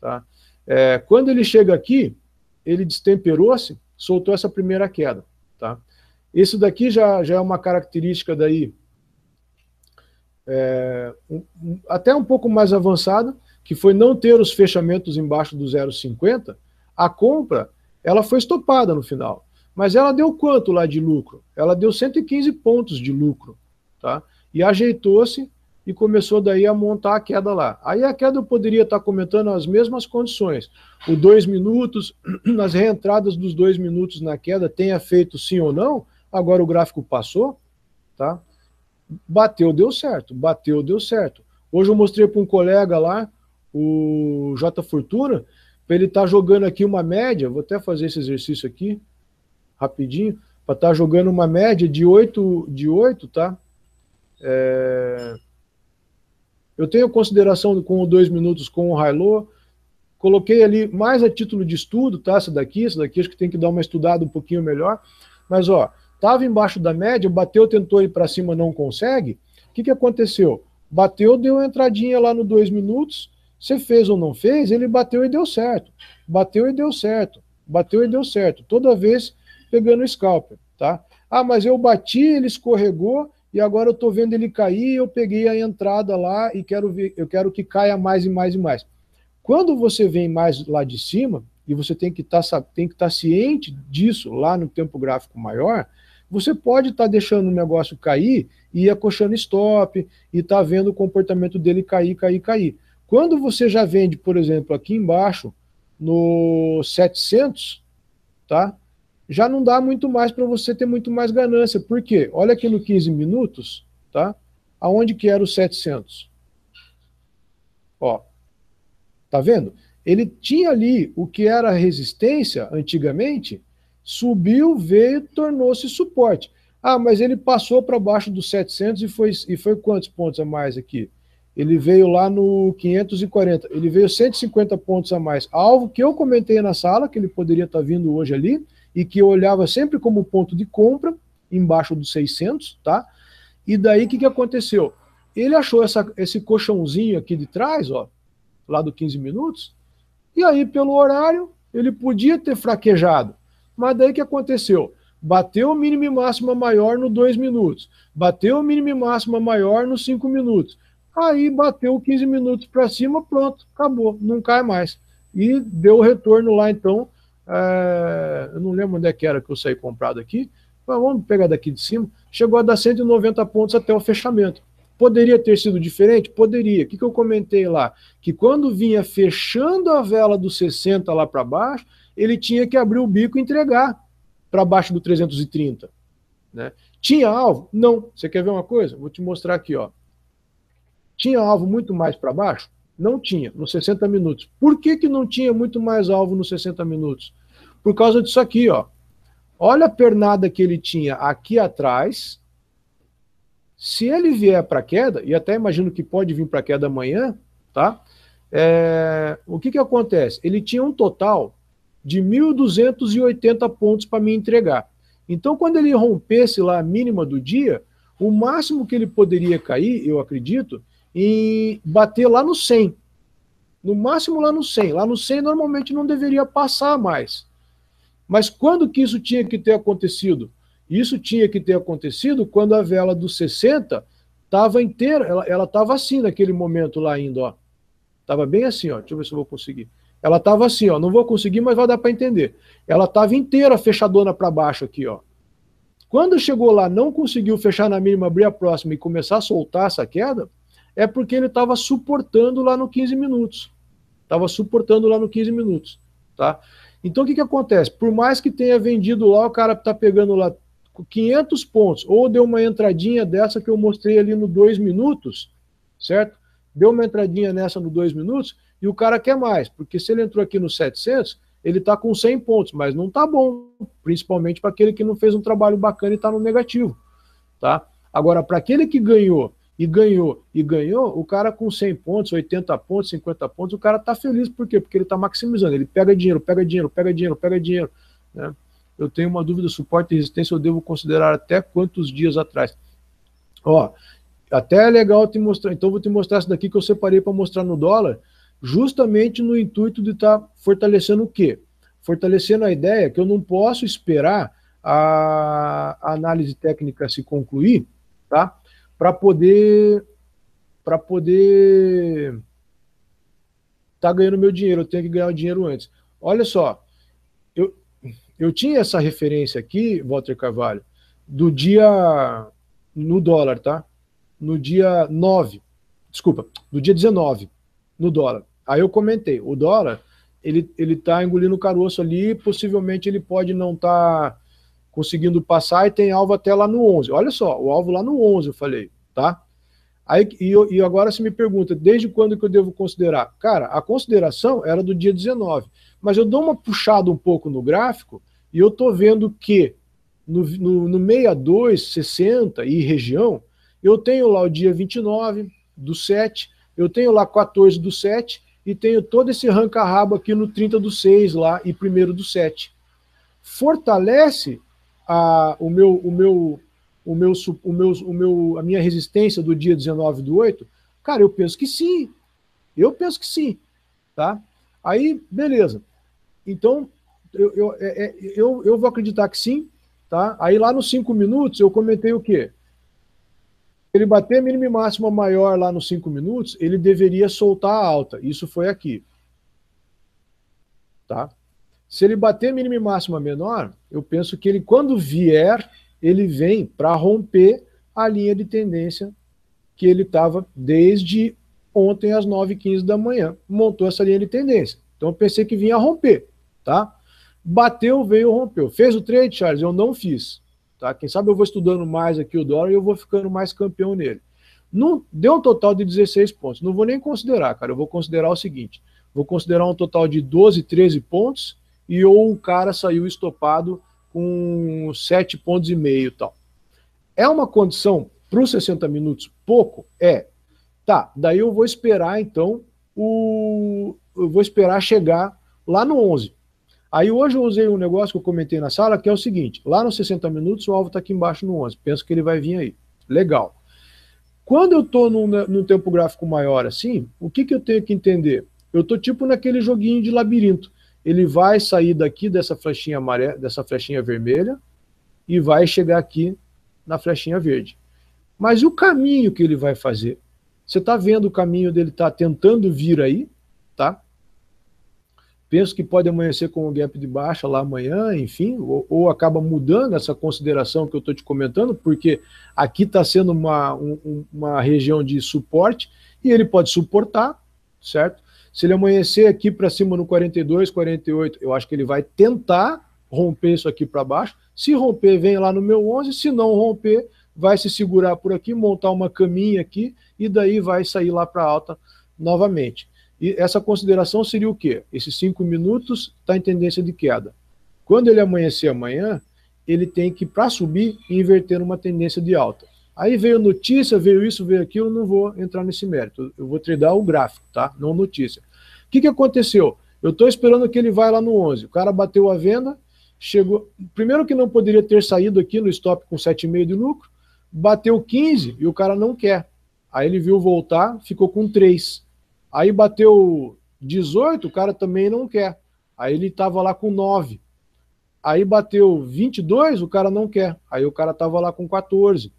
Tá? É, quando ele chega aqui, ele destemperou-se, soltou essa primeira queda. Tá? Isso daqui já, já é uma característica daí é, um, até um pouco mais avançada, que foi não ter os fechamentos embaixo do 0,50, a compra ela foi estopada no final. Mas ela deu quanto lá de lucro? Ela deu 115 pontos de lucro. Tá? E ajeitou-se e começou daí a montar a queda lá. Aí a queda eu poderia estar comentando as mesmas condições. O dois minutos, <clears throat> as reentradas dos dois minutos na queda, tenha feito sim ou não, agora o gráfico passou, tá? Bateu, deu certo, bateu, deu certo. Hoje eu mostrei para um colega lá, o J Fortuna, para ele estar tá jogando aqui uma média, vou até fazer esse exercício aqui, rapidinho, para estar tá jogando uma média de 8, de 8 tá? É eu tenho consideração com o dois minutos com o Railô. Coloquei ali mais a título de estudo, tá? Essa daqui, essa daqui, acho que tem que dar uma estudada um pouquinho melhor. Mas, ó, estava embaixo da média, bateu, tentou ir para cima, não consegue. O que, que aconteceu? Bateu, deu uma entradinha lá no dois minutos. Você fez ou não fez, ele bateu e deu certo. Bateu e deu certo. Bateu e deu certo. Toda vez pegando o scalper, tá? Ah, mas eu bati, ele escorregou e agora eu estou vendo ele cair, eu peguei a entrada lá e quero ver, eu quero que caia mais e mais e mais. Quando você vem mais lá de cima, e você tem que tá, estar tá ciente disso lá no tempo gráfico maior, você pode estar tá deixando o negócio cair e acochando stop, e está vendo o comportamento dele cair, cair, cair. Quando você já vende, por exemplo, aqui embaixo, no 700, tá? já não dá muito mais para você ter muito mais ganância. Por quê? Olha aqui no 15 minutos, tá? Aonde que era o 700? Ó, tá vendo? Ele tinha ali o que era resistência antigamente, subiu, veio, tornou-se suporte. Ah, mas ele passou para baixo dos 700 e foi, e foi quantos pontos a mais aqui? Ele veio lá no 540, ele veio 150 pontos a mais. Alvo que eu comentei na sala, que ele poderia estar tá vindo hoje ali, e que eu olhava sempre como ponto de compra, embaixo dos 600, tá? E daí o que, que aconteceu? Ele achou essa, esse colchãozinho aqui de trás, ó, lá do 15 minutos, e aí pelo horário ele podia ter fraquejado. Mas daí o que aconteceu? Bateu o mínimo e máxima maior no 2 minutos, bateu o mínimo e máxima maior nos 5 minutos. Aí bateu 15 minutos para cima, pronto, acabou, não cai mais. E deu o retorno lá então é, eu não lembro onde é que era que eu saí comprado aqui. Mas vamos pegar daqui de cima. Chegou a dar 190 pontos até o fechamento. Poderia ter sido diferente? Poderia. O que, que eu comentei lá? Que quando vinha fechando a vela do 60 lá para baixo, ele tinha que abrir o bico e entregar para baixo do 330. Né? Tinha alvo? Não. Você quer ver uma coisa? Vou te mostrar aqui. Ó. Tinha alvo muito mais para baixo? Não tinha, nos 60 minutos. Por que, que não tinha muito mais alvo nos 60 minutos? por causa disso aqui, ó. Olha a pernada que ele tinha aqui atrás. Se ele vier para queda, e até imagino que pode vir para queda amanhã, tá? É, o que, que acontece? Ele tinha um total de 1.280 pontos para me entregar. Então, quando ele rompesse lá a mínima do dia, o máximo que ele poderia cair, eu acredito, em bater lá no 100. No máximo lá no 100. Lá no 100 normalmente não deveria passar mais. Mas quando que isso tinha que ter acontecido? Isso tinha que ter acontecido quando a vela dos 60 estava inteira, ela estava assim naquele momento lá ainda, ó. Estava bem assim, ó. Deixa eu ver se eu vou conseguir. Ela estava assim, ó. Não vou conseguir, mas vai dar para entender. Ela estava inteira fechadona para baixo aqui, ó. Quando chegou lá, não conseguiu fechar na mínima, abrir a próxima e começar a soltar essa queda, é porque ele estava suportando lá no 15 minutos. Estava suportando lá no 15 minutos, tá? Então, o que, que acontece? Por mais que tenha vendido lá, o cara está pegando lá 500 pontos, ou deu uma entradinha dessa que eu mostrei ali no 2 minutos, certo? Deu uma entradinha nessa no 2 minutos, e o cara quer mais, porque se ele entrou aqui no 700, ele está com 100 pontos, mas não está bom, principalmente para aquele que não fez um trabalho bacana e está no negativo, tá? Agora, para aquele que ganhou e ganhou, e ganhou, o cara com 100 pontos, 80 pontos, 50 pontos, o cara tá feliz, por quê? Porque ele tá maximizando, ele pega dinheiro, pega dinheiro, pega dinheiro, pega dinheiro, né? Eu tenho uma dúvida, suporte e resistência eu devo considerar até quantos dias atrás. Ó, até é legal te mostrar, então vou te mostrar isso daqui que eu separei para mostrar no dólar, justamente no intuito de estar tá fortalecendo o quê? Fortalecendo a ideia que eu não posso esperar a, a análise técnica se concluir, tá? para poder para poder estar tá ganhando meu dinheiro, eu tenho que ganhar o dinheiro antes. Olha só, eu, eu tinha essa referência aqui, Walter Carvalho, do dia no dólar, tá? No dia 9, desculpa, do dia 19, no dólar. Aí eu comentei, o dólar, ele, ele tá engolindo o caroço ali, possivelmente ele pode não estar tá conseguindo passar e tem alvo até lá no 11. Olha só, o alvo lá no 11, eu falei, tá? Aí, e, e agora você me pergunta, desde quando que eu devo considerar? Cara, a consideração era do dia 19, mas eu dou uma puxada um pouco no gráfico e eu estou vendo que no, no, no 62, 60 e região, eu tenho lá o dia 29 do 7, eu tenho lá 14 do 7 e tenho todo esse ranca-rabo aqui no 30 do 6 lá e primeiro do 7. Fortalece a, o meu, o meu, o meu, o meu, o meu, a minha resistência do dia 19 do 8? Cara, eu penso que sim. Eu penso que sim, tá? Aí, beleza. Então, eu, eu, é, é, eu, eu vou acreditar que sim, tá? Aí lá nos cinco minutos eu comentei o quê? Ele bater mínima e máxima maior lá nos cinco minutos, ele deveria soltar a alta. Isso foi aqui. Tá? Se ele bater mínima e máxima menor, eu penso que ele, quando vier, ele vem para romper a linha de tendência que ele estava desde ontem às 9h15 da manhã. Montou essa linha de tendência. Então eu pensei que vinha romper, tá? Bateu, veio, rompeu. Fez o trade, Charles? Eu não fiz. Tá? Quem sabe eu vou estudando mais aqui o dólar e eu vou ficando mais campeão nele. Não, deu um total de 16 pontos. Não vou nem considerar, cara. Eu vou considerar o seguinte: vou considerar um total de 12, 13 pontos e ou o cara saiu estopado com sete pontos e meio tal. É uma condição para os 60 minutos pouco? É. Tá, daí eu vou esperar então o eu vou esperar chegar lá no 11. Aí hoje eu usei um negócio que eu comentei na sala, que é o seguinte, lá nos 60 minutos o alvo está aqui embaixo no 11, penso que ele vai vir aí. Legal. Quando eu estou num, né, num tempo gráfico maior assim, o que, que eu tenho que entender? Eu estou tipo naquele joguinho de labirinto ele vai sair daqui dessa flechinha amarela, dessa flechinha vermelha e vai chegar aqui na flechinha verde. Mas o caminho que ele vai fazer, você está vendo o caminho dele está tentando vir aí, tá? Penso que pode amanhecer com o gap de baixa lá amanhã, enfim, ou, ou acaba mudando essa consideração que eu estou te comentando, porque aqui está sendo uma, um, uma região de suporte e ele pode suportar, certo? Se ele amanhecer aqui para cima no 42, 48, eu acho que ele vai tentar romper isso aqui para baixo. Se romper, vem lá no meu 11. Se não romper, vai se segurar por aqui, montar uma caminha aqui e daí vai sair lá para alta novamente. E essa consideração seria o quê? Esses cinco minutos está em tendência de queda. Quando ele amanhecer amanhã, ele tem que, para subir, inverter uma tendência de alta. Aí veio notícia, veio isso, veio aquilo, não vou entrar nesse mérito. Eu vou te dar o gráfico, tá? Não notícia. O que, que aconteceu? Eu estou esperando que ele vá lá no 11. O cara bateu a venda, chegou. Primeiro que não poderia ter saído aqui no stop com 7,5 de lucro, bateu 15 e o cara não quer. Aí ele viu voltar, ficou com 3. Aí bateu 18, o cara também não quer. Aí ele estava lá com 9. Aí bateu 22, o cara não quer. Aí o cara estava lá com 14.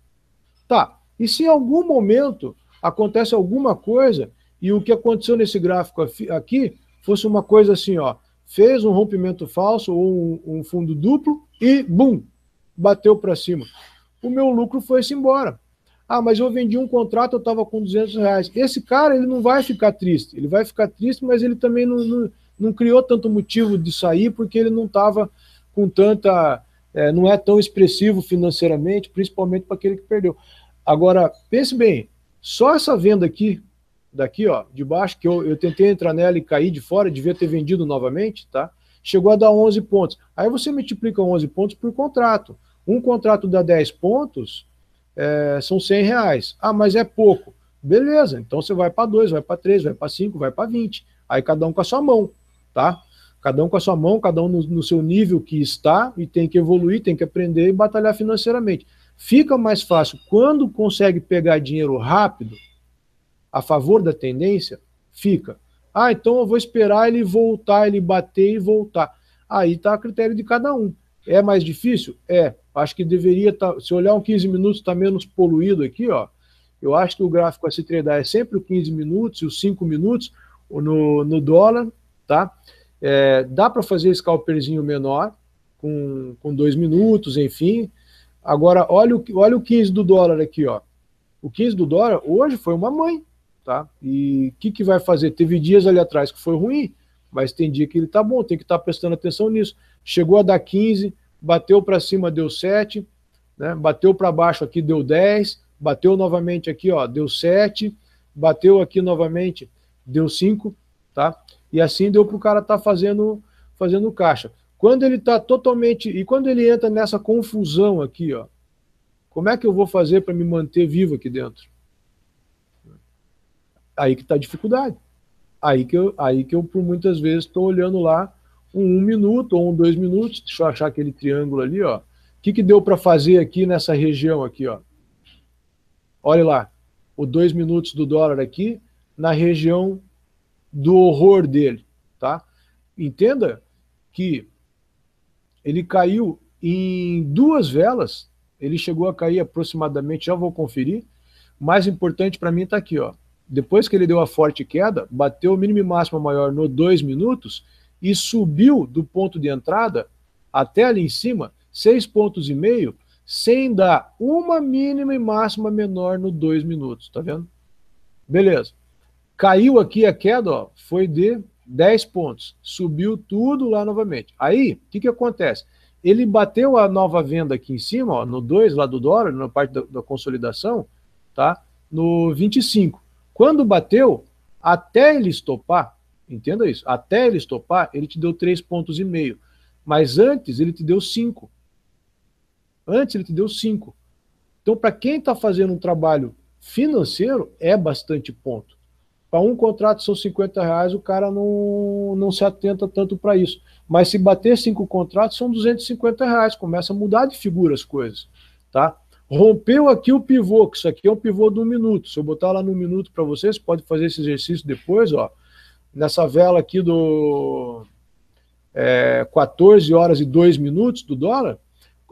Tá, e se em algum momento acontece alguma coisa, e o que aconteceu nesse gráfico aqui fosse uma coisa assim, ó, fez um rompimento falso ou um, um fundo duplo e, bum, bateu para cima. O meu lucro foi-se embora. Ah, mas eu vendi um contrato, eu estava com 200 reais. Esse cara, ele não vai ficar triste. Ele vai ficar triste, mas ele também não, não, não criou tanto motivo de sair, porque ele não estava com tanta... É, não é tão expressivo financeiramente, principalmente para aquele que perdeu. Agora, pense bem, só essa venda aqui, daqui, ó, de baixo, que eu, eu tentei entrar nela e caí de fora, devia ter vendido novamente, tá? Chegou a dar 11 pontos. Aí você multiplica 11 pontos por contrato. Um contrato dá 10 pontos, é, são 100 reais. Ah, mas é pouco. Beleza, então você vai para 2, vai para 3, vai para 5, vai para 20. Aí cada um com a sua mão, tá? Cada um com a sua mão, cada um no, no seu nível que está e tem que evoluir, tem que aprender e batalhar financeiramente. Fica mais fácil quando consegue pegar dinheiro rápido a favor da tendência, fica. Ah, então eu vou esperar ele voltar, ele bater e voltar. Aí está a critério de cada um. É mais difícil? É. Acho que deveria tá, se olhar um 15 minutos está menos poluído aqui, ó. Eu acho que o gráfico a se treinar é sempre o 15 minutos e os 5 minutos no, no dólar, tá? É, dá para fazer scalperzinho menor, com, com dois minutos, enfim, Agora, olha o, olha o 15 do dólar aqui, ó. O 15 do dólar hoje foi uma mãe, tá? E o que, que vai fazer? Teve dias ali atrás que foi ruim, mas tem dia que ele tá bom, tem que estar tá prestando atenção nisso. Chegou a dar 15, bateu para cima, deu 7, né? bateu para baixo aqui, deu 10, bateu novamente aqui, ó, deu 7, bateu aqui novamente, deu 5, tá? E assim deu para o cara estar tá fazendo, fazendo caixa. Quando ele está totalmente. E quando ele entra nessa confusão aqui, ó, como é que eu vou fazer para me manter vivo aqui dentro? Aí que está a dificuldade. Aí que, eu, aí que eu, por muitas vezes, estou olhando lá um, um, minuto ou um dois minutos, deixa eu achar aquele triângulo ali, ó. O que, que deu para fazer aqui nessa região aqui, ó? Olha lá, o dois minutos do dólar aqui na região do horror dele, tá? Entenda que ele caiu em duas velas, ele chegou a cair aproximadamente, já vou conferir, mais importante para mim está aqui, ó. Depois que ele deu a forte queda, bateu o mínimo e máximo maior no 2 minutos e subiu do ponto de entrada até ali em cima, 6 pontos e meio, sem dar uma mínima e máxima menor no 2 minutos, tá vendo? Beleza. Caiu aqui a queda, ó, foi de 10 pontos. Subiu tudo lá novamente. Aí, o que, que acontece? Ele bateu a nova venda aqui em cima, ó, no 2 lá do dólar, na parte da, da consolidação, tá? No 25. Quando bateu, até ele estopar, entenda isso, até ele estopar, ele te deu 3 pontos e meio. Mas antes ele te deu 5. Antes ele te deu 5. Então, para quem está fazendo um trabalho financeiro, é bastante ponto. Para um contrato são 50 reais, o cara não, não se atenta tanto para isso. Mas se bater cinco contratos, são 250 reais. Começa a mudar de figura as coisas. Tá? Rompeu aqui o pivô, que isso aqui é um pivô de um minuto. Se eu botar lá no minuto para vocês, pode fazer esse exercício depois, ó. Nessa vela aqui do é, 14 horas e 2 minutos do dólar,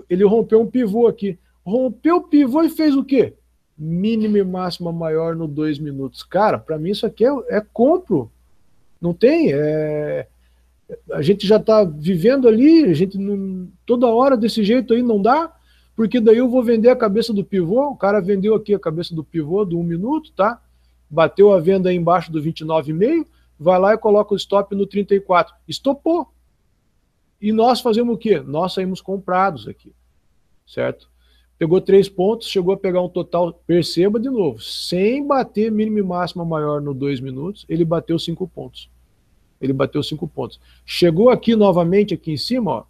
ele rompeu um pivô aqui. Rompeu o pivô e fez o quê? mínima e máxima maior no dois minutos. Cara, para mim isso aqui é, é compro. Não tem. É, a gente já está vivendo ali, a gente não, toda hora desse jeito aí não dá, porque daí eu vou vender a cabeça do pivô. O cara vendeu aqui a cabeça do pivô do um minuto, tá? Bateu a venda aí embaixo do 29,5, vai lá e coloca o stop no 34. Estopou. E nós fazemos o quê? Nós saímos comprados aqui, certo? pegou três pontos, chegou a pegar um total, perceba de novo, sem bater mínimo e máxima maior no dois minutos, ele bateu cinco pontos. Ele bateu cinco pontos. Chegou aqui novamente, aqui em cima, ó,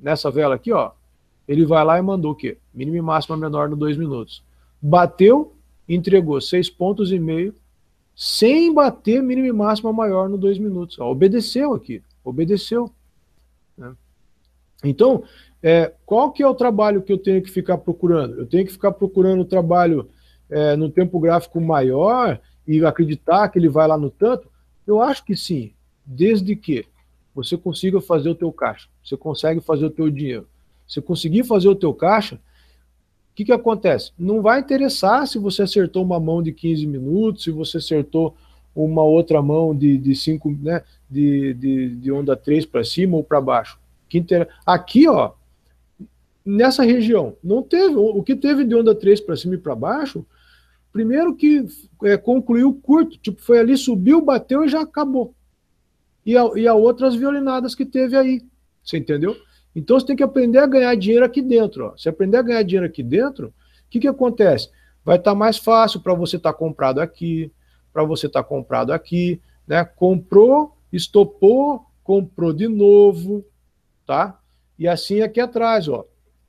nessa vela aqui, ó, ele vai lá e mandou o quê? Mínimo e máxima menor no dois minutos. Bateu, entregou seis pontos e meio, sem bater mínimo e máxima maior no dois minutos. Ó, obedeceu aqui, obedeceu. Né? Então, é, qual que é o trabalho que eu tenho que ficar procurando? Eu tenho que ficar procurando o trabalho é, no tempo gráfico maior e acreditar que ele vai lá no tanto? Eu acho que sim, desde que você consiga fazer o teu caixa, você consegue fazer o teu dinheiro. Se conseguir fazer o teu caixa, o que, que acontece? Não vai interessar se você acertou uma mão de 15 minutos, se você acertou uma outra mão de 5, de, cinco, né, de, de, de onda 3 para cima ou para baixo. Que inter... Aqui, ó, nessa região. Não teve. O que teve de onda 3 para cima e para baixo, primeiro que é, concluiu curto, tipo, foi ali, subiu, bateu e já acabou. E a, e a outras violinadas que teve aí. Você entendeu? Então você tem que aprender a ganhar dinheiro aqui dentro. Ó. Se aprender a ganhar dinheiro aqui dentro, o que, que acontece? Vai estar tá mais fácil para você estar tá comprado aqui, para você estar tá comprado aqui, né? Comprou, estopou, comprou de novo, tá? E assim é aqui atrás, ó.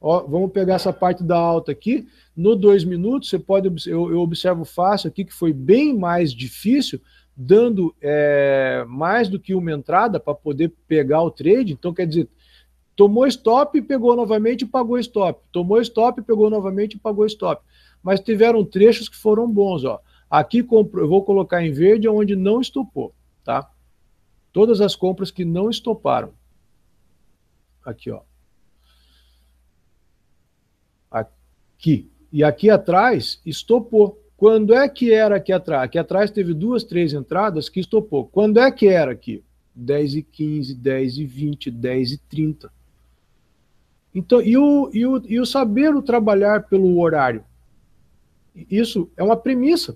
Ó, vamos pegar essa parte da alta aqui. No dois minutos, você pode eu, eu observo fácil aqui que foi bem mais difícil, dando é, mais do que uma entrada para poder pegar o trade. Então, quer dizer, tomou stop, pegou novamente e pagou stop. Tomou stop, pegou novamente e pagou stop. Mas tiveram trechos que foram bons. Ó. Aqui eu vou colocar em verde onde não estopou. Tá? Todas as compras que não estoparam. Aqui, ó. aqui. E aqui atrás estopou. Quando é que era aqui atrás? Aqui atrás teve duas, três entradas que estopou. Quando é que era aqui? 10 e 15, 10 e 20, 10 e 30. Então, e o, e o, e o saber o trabalhar pelo horário? Isso é uma premissa,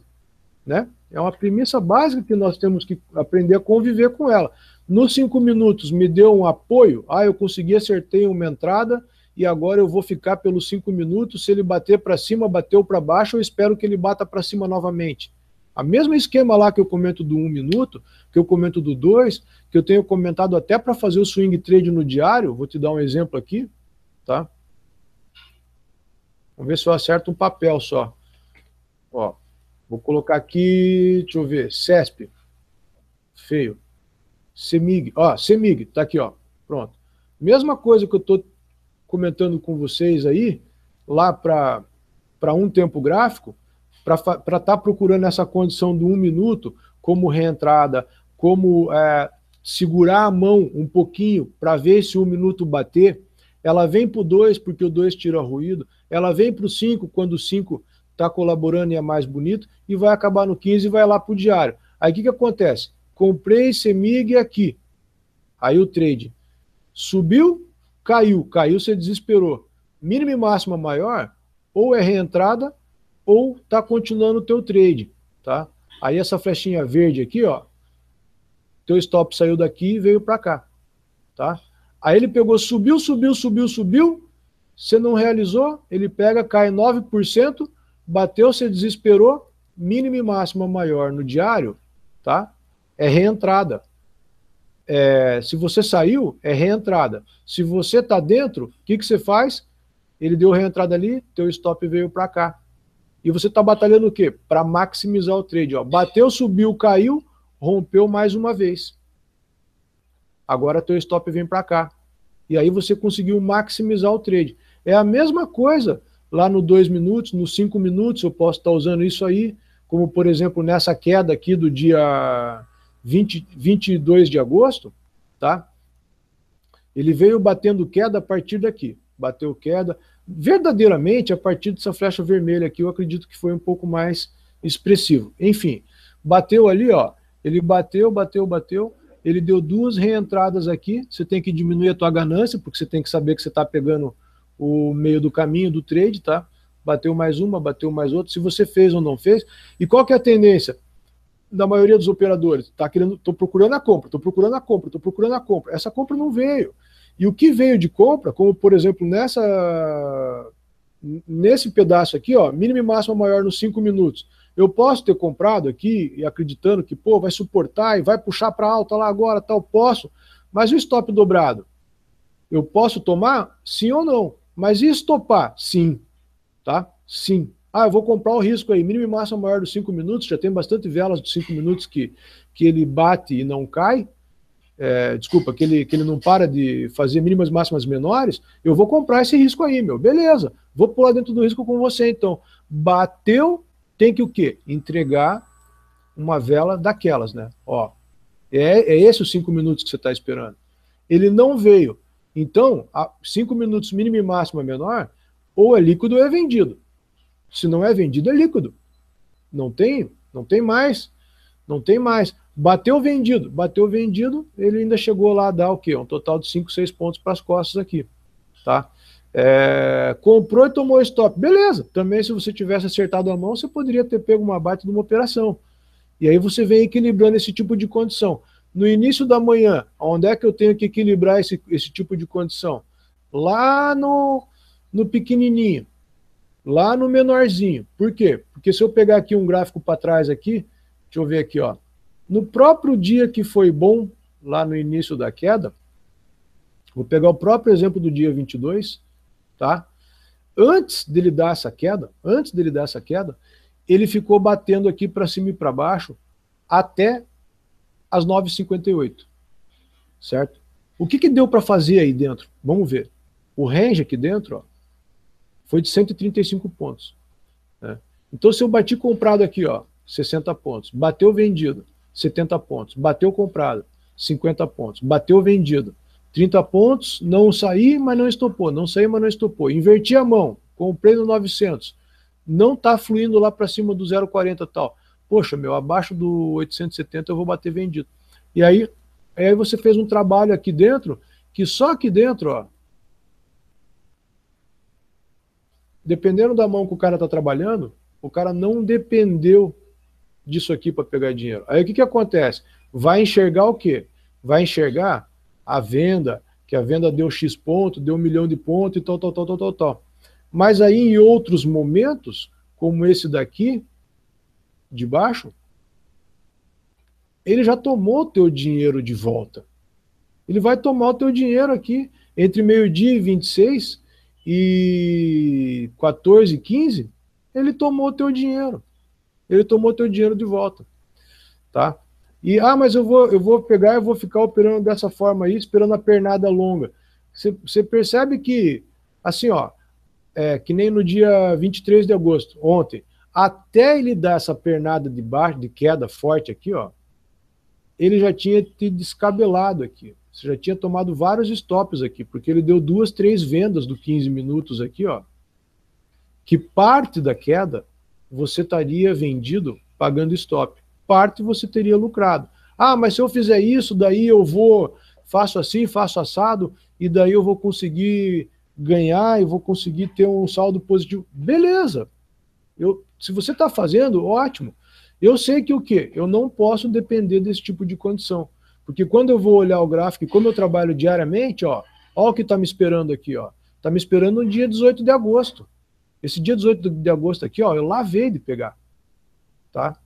né? É uma premissa básica que nós temos que aprender a conviver com ela. Nos cinco minutos me deu um apoio, ah, eu consegui acertei uma entrada, e agora eu vou ficar pelos cinco minutos. Se ele bater para cima, bateu para baixo, eu espero que ele bata para cima novamente. A mesmo esquema lá que eu comento do um minuto, que eu comento do dois, que eu tenho comentado até para fazer o swing trade no diário. Vou te dar um exemplo aqui, tá? Vamos ver se eu acerto um papel só. Ó, vou colocar aqui, deixa eu ver, CESP. Feio. CEMIG, ó, CEMIG, tá aqui, ó. Pronto. Mesma coisa que eu tô comentando com vocês aí, lá para um tempo gráfico, para estar tá procurando essa condição do um minuto como reentrada, como é, segurar a mão um pouquinho para ver se um minuto bater. Ela vem para o 2, porque o 2 tira ruído. Ela vem para o 5, quando o 5 está colaborando e é mais bonito. E vai acabar no 15 e vai lá para o diário. Aí o que, que acontece? Comprei Semig aqui. Aí o trade subiu, Caiu, caiu, você desesperou. Mínima e máxima maior, ou é reentrada, ou está continuando o teu trade, tá? Aí essa flechinha verde aqui, ó, teu stop saiu daqui e veio para cá, tá? Aí ele pegou, subiu, subiu, subiu, subiu, você não realizou, ele pega, cai 9%, bateu, você desesperou, mínima e máxima maior no diário, tá? É reentrada é, se você saiu, é reentrada. Se você está dentro, o que, que você faz? Ele deu reentrada ali, teu stop veio para cá. E você está batalhando o quê? Para maximizar o trade. Ó. Bateu, subiu, caiu, rompeu mais uma vez. Agora teu stop vem para cá. E aí você conseguiu maximizar o trade. É a mesma coisa lá no 2 minutos, nos 5 minutos, eu posso estar tá usando isso aí, como por exemplo nessa queda aqui do dia 20, 22 de agosto, tá? Ele veio batendo queda a partir daqui. Bateu queda. Verdadeiramente, a partir dessa flecha vermelha aqui, eu acredito que foi um pouco mais expressivo. Enfim, bateu ali, ó. Ele bateu, bateu, bateu. Ele deu duas reentradas aqui. Você tem que diminuir a tua ganância, porque você tem que saber que você está pegando o meio do caminho do trade, tá? Bateu mais uma, bateu mais outra. Se você fez ou não fez. E qual que é a tendência? da maioria dos operadores, tá querendo, estou procurando a compra, estou procurando a compra, estou procurando a compra. Essa compra não veio. E o que veio de compra, como por exemplo nessa nesse pedaço aqui, ó, mínimo e máximo maior nos cinco minutos. Eu posso ter comprado aqui e acreditando que, pô, vai suportar e vai puxar para alta lá agora, tal, posso, mas o stop dobrado. Eu posso tomar? Sim ou não? Mas e estopar? Sim. Tá? Sim. Ah, eu vou comprar o risco aí, mínimo e máximo maior dos 5 minutos, já tem bastante velas dos 5 minutos que, que ele bate e não cai, é, desculpa, que ele, que ele não para de fazer mínimas máximas menores, eu vou comprar esse risco aí, meu. Beleza, vou pular dentro do risco com você, então. Bateu, tem que o quê? Entregar uma vela daquelas, né? Ó, é, é esse os cinco minutos que você está esperando. Ele não veio. Então, a cinco minutos mínimo e máxima menor, ou é líquido ou é vendido. Se não é vendido, é líquido. Não tem, não tem mais, não tem mais. Bateu vendido, bateu vendido, ele ainda chegou lá a dar o quê? Um total de 5, 6 pontos para as costas aqui, tá? É, comprou e tomou stop. Beleza, também se você tivesse acertado a mão, você poderia ter pego uma baita de uma operação. E aí você vem equilibrando esse tipo de condição. No início da manhã, onde é que eu tenho que equilibrar esse, esse tipo de condição? Lá no, no pequenininho, lá no menorzinho. Por quê? Porque se eu pegar aqui um gráfico para trás aqui, deixa eu ver aqui, ó. No próprio dia que foi bom, lá no início da queda, vou pegar o próprio exemplo do dia 22, tá? Antes dele dar essa queda, antes dele dar essa queda, ele ficou batendo aqui para cima e para baixo até as 9h58, certo? O que, que deu para fazer aí dentro? Vamos ver. O range aqui dentro, ó, foi de 135 pontos. Né? Então, se eu bati comprado aqui, ó, 60 pontos, bateu vendido, 70 pontos, bateu comprado, 50 pontos, bateu vendido, 30 pontos, não saí, mas não estopou, não saí, mas não estopou. Inverti a mão, comprei no 900, não está fluindo lá para cima do 0,40 tal. Poxa, meu, abaixo do 870 eu vou bater vendido. E aí, aí você fez um trabalho aqui dentro, que só aqui dentro, ó, dependendo da mão que o cara está trabalhando, o cara não dependeu disso aqui para pegar dinheiro. Aí o que, que acontece? Vai enxergar o quê? Vai enxergar a venda, que a venda deu X ponto, deu um milhão de ponto e tal, tal, tal, tal, tal, tal. Mas aí em outros momentos, como esse daqui, de baixo, ele já tomou o teu dinheiro de volta. Ele vai tomar o teu dinheiro aqui entre meio-dia e 26, e 14, 15, ele tomou teu dinheiro. Ele tomou teu dinheiro de volta. Tá? E, ah, mas eu vou, eu vou pegar, eu vou ficar operando dessa forma aí, esperando a pernada longa. Você percebe que, assim, ó, é, que nem no dia 23 de agosto, ontem, até ele dar essa pernada de baixo, de queda forte aqui, ó, ele já tinha te descabelado aqui. Você já tinha tomado vários stops aqui, porque ele deu duas, três vendas do 15 minutos aqui, ó. Que parte da queda você estaria vendido pagando stop. Parte você teria lucrado. Ah, mas se eu fizer isso, daí eu vou, faço assim, faço assado, e daí eu vou conseguir ganhar e vou conseguir ter um saldo positivo. Beleza. Eu, se você está fazendo, ótimo. Eu sei que o quê? Eu não posso depender desse tipo de condição. Porque quando eu vou olhar o gráfico e como eu trabalho diariamente, ó, ó o que está me esperando aqui, ó. Está me esperando no dia 18 de agosto. Esse dia 18 de agosto aqui, ó, eu lavei de pegar. Tá?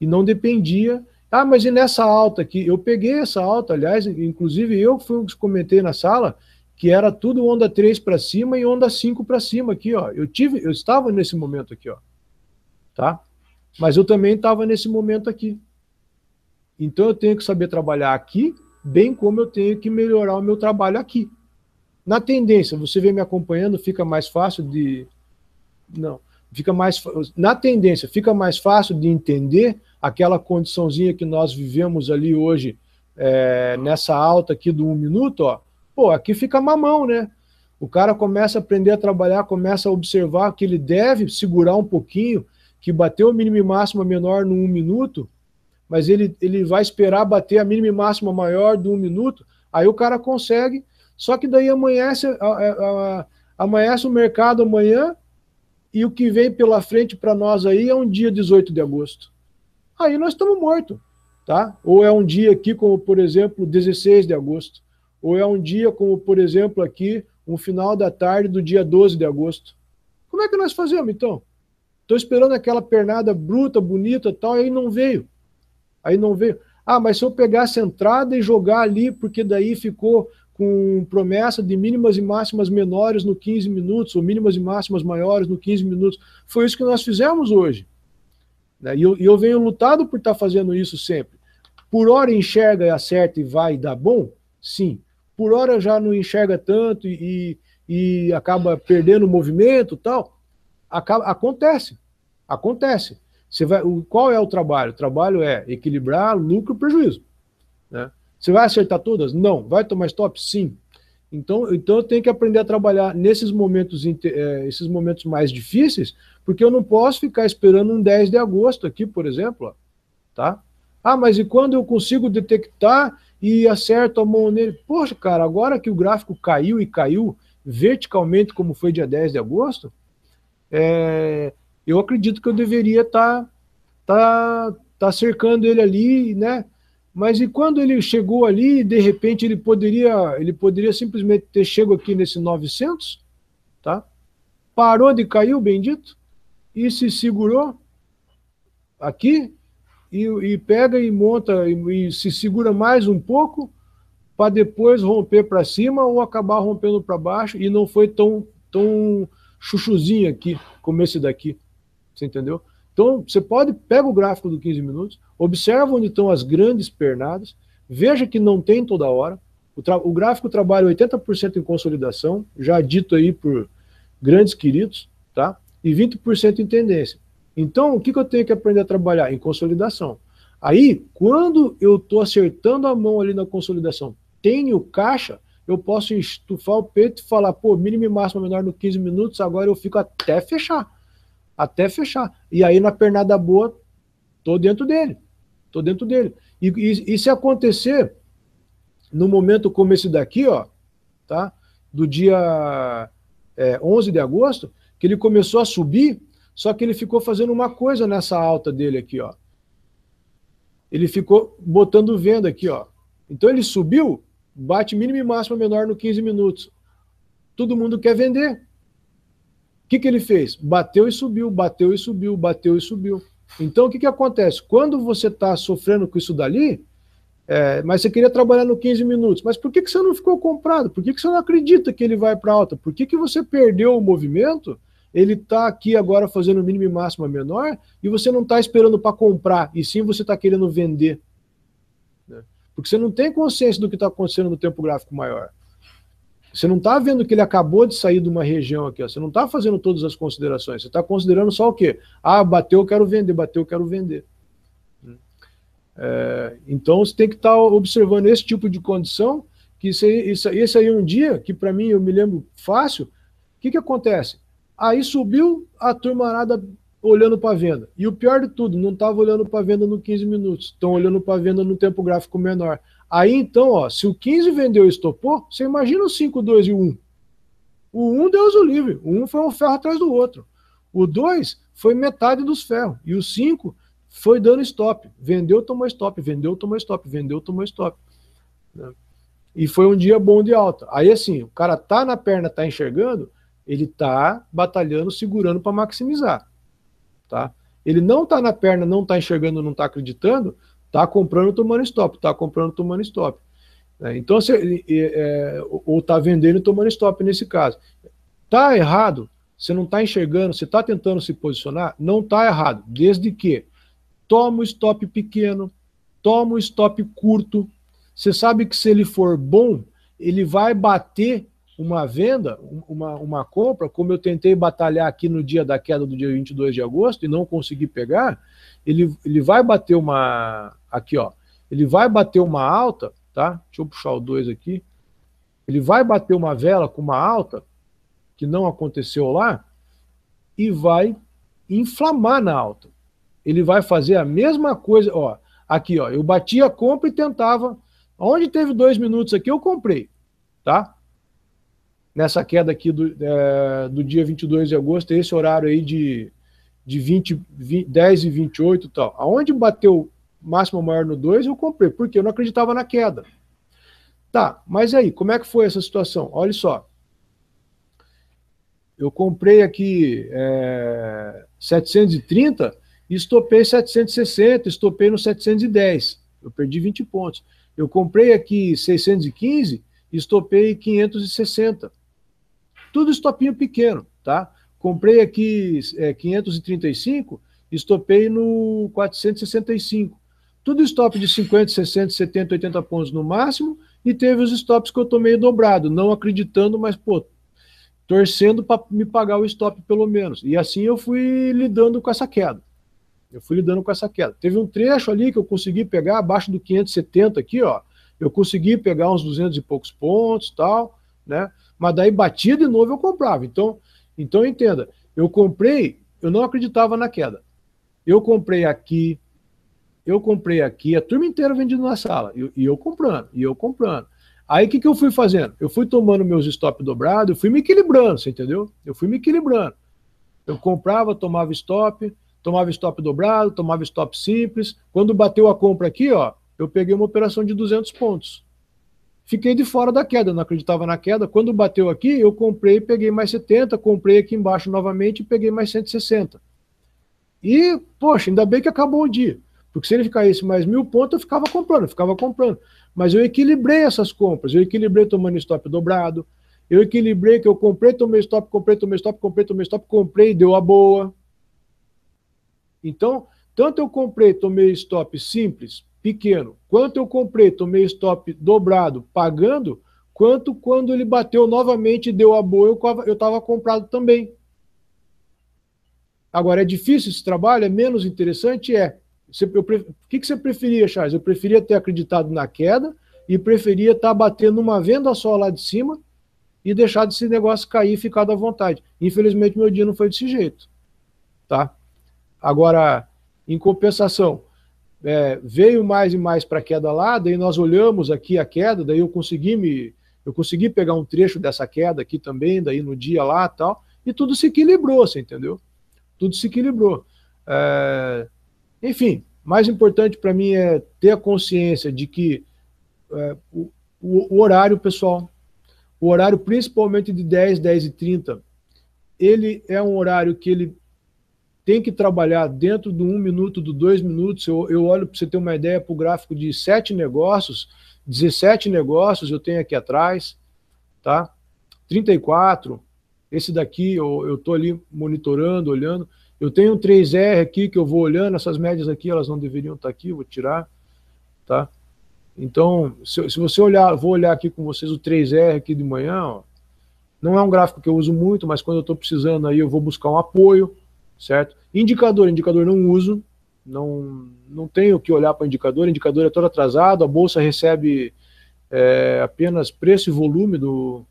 E não dependia. Ah, mas e nessa alta aqui? Eu peguei essa alta, aliás, inclusive eu fui um que comentei na sala que era tudo onda 3 para cima e onda 5 para cima aqui, ó. Eu tive, eu estava nesse momento aqui, ó. Tá? Mas eu também estava nesse momento aqui. Então eu tenho que saber trabalhar aqui, bem como eu tenho que melhorar o meu trabalho aqui. Na tendência, você vem me acompanhando, fica mais fácil de. Não. Fica mais. Na tendência, fica mais fácil de entender aquela condiçãozinha que nós vivemos ali hoje, é, nessa alta aqui do um minuto, ó. Pô, aqui fica mamão, né? O cara começa a aprender a trabalhar, começa a observar que ele deve segurar um pouquinho, que bater o mínimo e máximo menor no um minuto, mas ele, ele vai esperar bater a mínima e máxima maior de um minuto, aí o cara consegue, só que daí amanhece, amanhece o mercado amanhã, e o que vem pela frente para nós aí é um dia 18 de agosto. Aí nós estamos mortos, tá? Ou é um dia aqui como, por exemplo, 16 de agosto, ou é um dia como, por exemplo, aqui, um final da tarde do dia 12 de agosto. Como é que nós fazemos, então? Estou esperando aquela pernada bruta, bonita tal, e aí não veio. Aí não veio. Ah, mas se eu pegar essa entrada e jogar ali, porque daí ficou com promessa de mínimas e máximas menores no 15 minutos, ou mínimas e máximas maiores no 15 minutos. Foi isso que nós fizemos hoje. Né? E eu, eu venho lutado por estar tá fazendo isso sempre. Por hora enxerga e acerta e vai e dá bom? Sim. Por hora já não enxerga tanto e, e acaba perdendo o movimento tal. Acaba, acontece. Acontece. Você vai, o, qual é o trabalho? O trabalho é equilibrar lucro e prejuízo. Né? Você vai acertar todas? Não. Vai tomar stop? Sim. Então, então eu tenho que aprender a trabalhar nesses momentos, é, esses momentos mais difíceis, porque eu não posso ficar esperando um 10 de agosto aqui, por exemplo. Ó, tá? Ah, mas e quando eu consigo detectar e acerto a mão nele? Poxa, cara, agora que o gráfico caiu e caiu verticalmente, como foi dia 10 de agosto, é, eu acredito que eu deveria estar tá, tá, tá cercando ele ali, né? Mas e quando ele chegou ali, de repente ele poderia, ele poderia simplesmente ter chego aqui nesse 900, tá? Parou de cair o bendito e se segurou aqui e, e pega e monta e, e se segura mais um pouco para depois romper para cima ou acabar rompendo para baixo e não foi tão tão chuchuzinho aqui como esse daqui. Você entendeu? Então, você pode, pega o gráfico do 15 minutos, observa onde estão as grandes pernadas, veja que não tem toda hora. O, o gráfico trabalha 80% em consolidação, já dito aí por grandes queridos, tá? E 20% em tendência. Então, o que, que eu tenho que aprender a trabalhar? Em consolidação. Aí, quando eu estou acertando a mão ali na consolidação, tenho caixa, eu posso estufar o peito e falar, pô, mínimo e máximo menor no 15 minutos, agora eu fico até fechar até fechar. E aí, na pernada boa, tô dentro dele. Tô dentro dele. E, e, e se acontecer, no momento como esse daqui, ó, tá? Do dia é, 11 de agosto, que ele começou a subir, só que ele ficou fazendo uma coisa nessa alta dele aqui, ó. Ele ficou botando venda aqui, ó. Então ele subiu, bate mínimo e máximo menor no 15 minutos. Todo mundo quer vender. O que, que ele fez? Bateu e subiu, bateu e subiu, bateu e subiu. Então, o que, que acontece? Quando você está sofrendo com isso dali, é, mas você queria trabalhar no 15 minutos, mas por que, que você não ficou comprado? Por que, que você não acredita que ele vai para alta? Por que, que você perdeu o movimento? Ele está aqui agora fazendo mínimo e máxima é menor e você não está esperando para comprar, e sim você está querendo vender. Né? Porque você não tem consciência do que está acontecendo no tempo gráfico maior. Você não está vendo que ele acabou de sair de uma região aqui, ó. você não está fazendo todas as considerações, você está considerando só o quê? Ah, bateu, quero vender, bateu, quero vender. É, então você tem que estar tá observando esse tipo de condição, que isso aí, isso, esse aí é um dia, que para mim eu me lembro fácil, o que, que acontece? Aí subiu a turmarada olhando para a venda. E o pior de tudo, não estava olhando para a venda no 15 minutos, estão olhando para a venda no tempo gráfico menor. Aí então, ó, se o 15 vendeu e estopou, você imagina o 5, 2 e 1. O 1 Deus o livre. O 1 foi um ferro atrás do outro. O 2 foi metade dos ferros. E o 5 foi dando stop. Vendeu, tomou stop. Vendeu, tomou stop. Vendeu, tomou stop. E foi um dia bom de alta. Aí assim, o cara tá na perna, tá enxergando, ele tá batalhando, segurando para maximizar. Tá? Ele não tá na perna, não tá enxergando, não tá acreditando, tá comprando, tomando stop, tá comprando, tomando stop. É, então, é, ou tá vendendo, tomando stop nesse caso. tá errado? Você não tá enxergando, você tá tentando se posicionar? Não tá errado, desde que toma o stop pequeno, toma o stop curto. Você sabe que se ele for bom, ele vai bater uma venda, uma, uma compra, como eu tentei batalhar aqui no dia da queda do dia 22 de agosto e não consegui pegar, ele, ele vai bater uma. Aqui, ó. Ele vai bater uma alta, tá? Deixa eu puxar o 2 aqui. Ele vai bater uma vela com uma alta, que não aconteceu lá, e vai inflamar na alta. Ele vai fazer a mesma coisa, ó. Aqui, ó. Eu bati a compra e tentava. Onde teve dois minutos aqui, eu comprei, tá? nessa queda aqui do, é, do dia 22 de agosto, esse horário aí de, de 20, 20, 10 e 28 e tal. Aonde bateu máximo maior no 2, eu comprei, porque eu não acreditava na queda. Tá, mas aí, como é que foi essa situação? Olha só. Eu comprei aqui é, 730 e estopei 760, estopei no 710. Eu perdi 20 pontos. Eu comprei aqui 615 e estopei 560 tudo estopinho pequeno, tá? Comprei aqui é, 535, estopei no 465. Tudo stop de 50, 60, 70, 80 pontos no máximo, e teve os stops que eu tomei dobrado, não acreditando, mas, pô, torcendo para me pagar o stop pelo menos. E assim eu fui lidando com essa queda. Eu fui lidando com essa queda. Teve um trecho ali que eu consegui pegar abaixo do 570 aqui, ó. Eu consegui pegar uns 200 e poucos pontos, tal né? Mas daí batia de novo eu comprava. Então, então entenda, eu comprei, eu não acreditava na queda. Eu comprei aqui, eu comprei aqui, a turma inteira vendendo na sala, e, e eu comprando, e eu comprando. Aí o que, que eu fui fazendo? Eu fui tomando meus stop dobrados, eu fui me equilibrando, você entendeu? Eu fui me equilibrando. Eu comprava, tomava stop, tomava stop dobrado, tomava stop simples. Quando bateu a compra aqui, ó, eu peguei uma operação de 200 pontos fiquei de fora da queda, não acreditava na queda. Quando bateu aqui, eu comprei, peguei mais 70, comprei aqui embaixo novamente e peguei mais 160. E, poxa, ainda bem que acabou o dia. Porque se ele ficasse mais mil pontos, eu ficava comprando, eu ficava comprando. Mas eu equilibrei essas compras, eu equilibrei tomando stop dobrado, eu equilibrei que eu comprei, tomei stop, comprei, tomei stop, comprei, tomei stop, comprei e deu a boa. Então, tanto eu comprei, tomei stop simples pequeno. Quanto eu comprei, tomei stop dobrado, pagando, quanto quando ele bateu novamente e deu a boa, eu estava comprado também. Agora, é difícil esse trabalho? É menos interessante? É. Você, eu, o que, que você preferia, Charles? Eu preferia ter acreditado na queda e preferia estar tá batendo uma venda só lá de cima e deixar desse negócio cair e ficar da vontade. Infelizmente, meu dia não foi desse jeito. Tá? Agora, em compensação, é, veio mais e mais para a queda lá, daí nós olhamos aqui a queda, daí eu consegui me eu consegui pegar um trecho dessa queda aqui também, daí no dia lá tal, e tudo se equilibrou, você entendeu? Tudo se equilibrou. É, enfim, mais importante para mim é ter a consciência de que é, o, o, horário, pessoal, o horário principalmente de 10, 10 e 30, ele é um horário que ele tem que trabalhar dentro do um minuto, do dois minutos. Eu, eu olho para você ter uma ideia para o gráfico de sete negócios, 17 negócios eu tenho aqui atrás, tá? 34, esse daqui eu estou ali monitorando, olhando. Eu tenho um 3R aqui que eu vou olhando, essas médias aqui elas não deveriam estar tá aqui, vou tirar, tá? Então, se, se você olhar, vou olhar aqui com vocês o 3R aqui de manhã, ó. não é um gráfico que eu uso muito, mas quando eu estou precisando aí eu vou buscar um apoio, certo? Indicador, indicador não uso, não, não tenho que olhar para indicador, indicador é todo atrasado, a bolsa recebe é, apenas preço e volume do.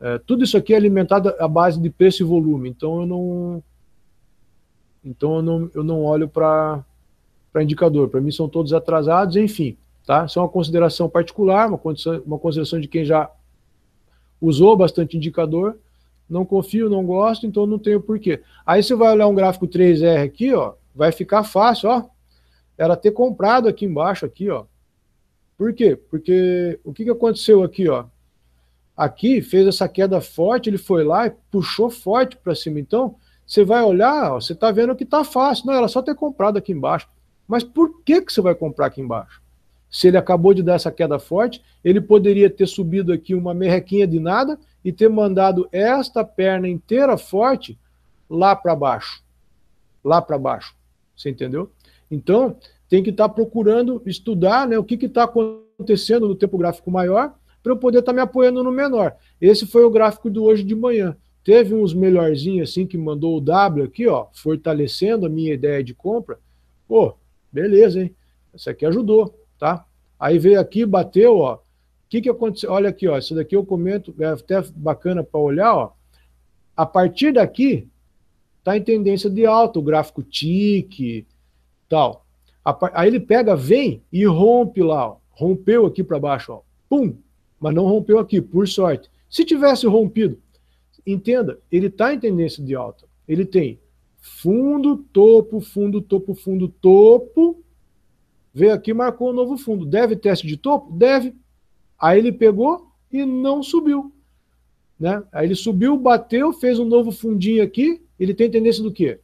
É, tudo isso aqui é alimentado à base de preço e volume, então eu não. Então eu não, eu não olho para indicador, para mim são todos atrasados, enfim, tá? Isso é uma consideração particular, uma, condição, uma consideração de quem já usou bastante indicador, não confio, não gosto, então não tenho porquê. Aí você vai olhar um gráfico 3R aqui, ó, vai ficar fácil, ó. Ela ter comprado aqui embaixo, aqui, ó. Por quê? Porque o que, que aconteceu aqui, ó? Aqui fez essa queda forte, ele foi lá e puxou forte para cima. Então, você vai olhar, ó, você está vendo que está fácil. Não, ela só ter comprado aqui embaixo. Mas por que, que você vai comprar aqui embaixo? Se ele acabou de dar essa queda forte, ele poderia ter subido aqui uma merrequinha de nada e ter mandado esta perna inteira forte lá para baixo. Lá para baixo. Você entendeu? Então, tem que estar tá procurando estudar né, o que está acontecendo no tempo gráfico maior para eu poder estar tá me apoiando no menor. Esse foi o gráfico do hoje de manhã. Teve uns melhorzinhos assim que mandou o W aqui, ó, fortalecendo a minha ideia de compra. Pô, beleza, hein? Essa aqui ajudou, tá? Aí veio aqui, bateu, ó, que, que aconteceu? Olha aqui, ó, isso daqui eu comento, é até bacana para olhar. Ó. A partir daqui, está em tendência de alta, o gráfico tique, tal. Aí ele pega, vem e rompe lá, ó. rompeu aqui para baixo, ó. pum, mas não rompeu aqui, por sorte. Se tivesse rompido, entenda, ele está em tendência de alta. Ele tem fundo, topo, fundo, topo, fundo, topo. Veio aqui marcou um novo fundo. Deve teste de topo? Deve. Aí ele pegou e não subiu. Né? Aí ele subiu, bateu, fez um novo fundinho aqui, ele tem tendência do quê?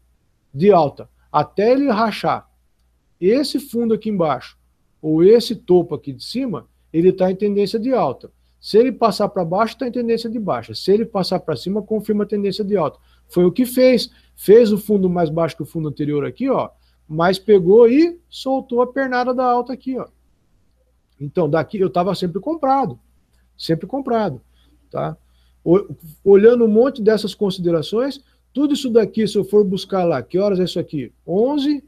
De alta, até ele rachar. Esse fundo aqui embaixo, ou esse topo aqui de cima, ele está em tendência de alta. Se ele passar para baixo, está em tendência de baixa. Se ele passar para cima, confirma a tendência de alta. Foi o que fez. Fez o fundo mais baixo que o fundo anterior aqui, ó, mas pegou e soltou a pernada da alta aqui, ó. Então, daqui eu estava sempre comprado, sempre comprado, tá? Olhando um monte dessas considerações, tudo isso daqui, se eu for buscar lá, que horas é isso aqui? 11,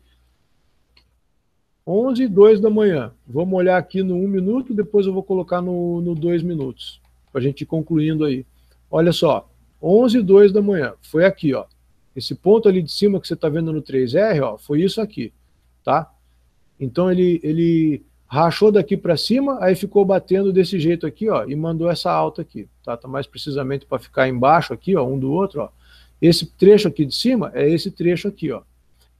11 e 2 da manhã. Vamos olhar aqui no 1 minuto, depois eu vou colocar no, no 2 minutos, para a gente ir concluindo aí. Olha só, 11 e 2 da manhã, foi aqui, ó. Esse ponto ali de cima que você está vendo no 3R, ó, foi isso aqui, tá? Então ele, ele rachou daqui para cima, aí ficou batendo desse jeito aqui, ó, e mandou essa alta aqui, tá? tá mais precisamente para ficar embaixo aqui, ó, um do outro, ó. Esse trecho aqui de cima é esse trecho aqui, ó.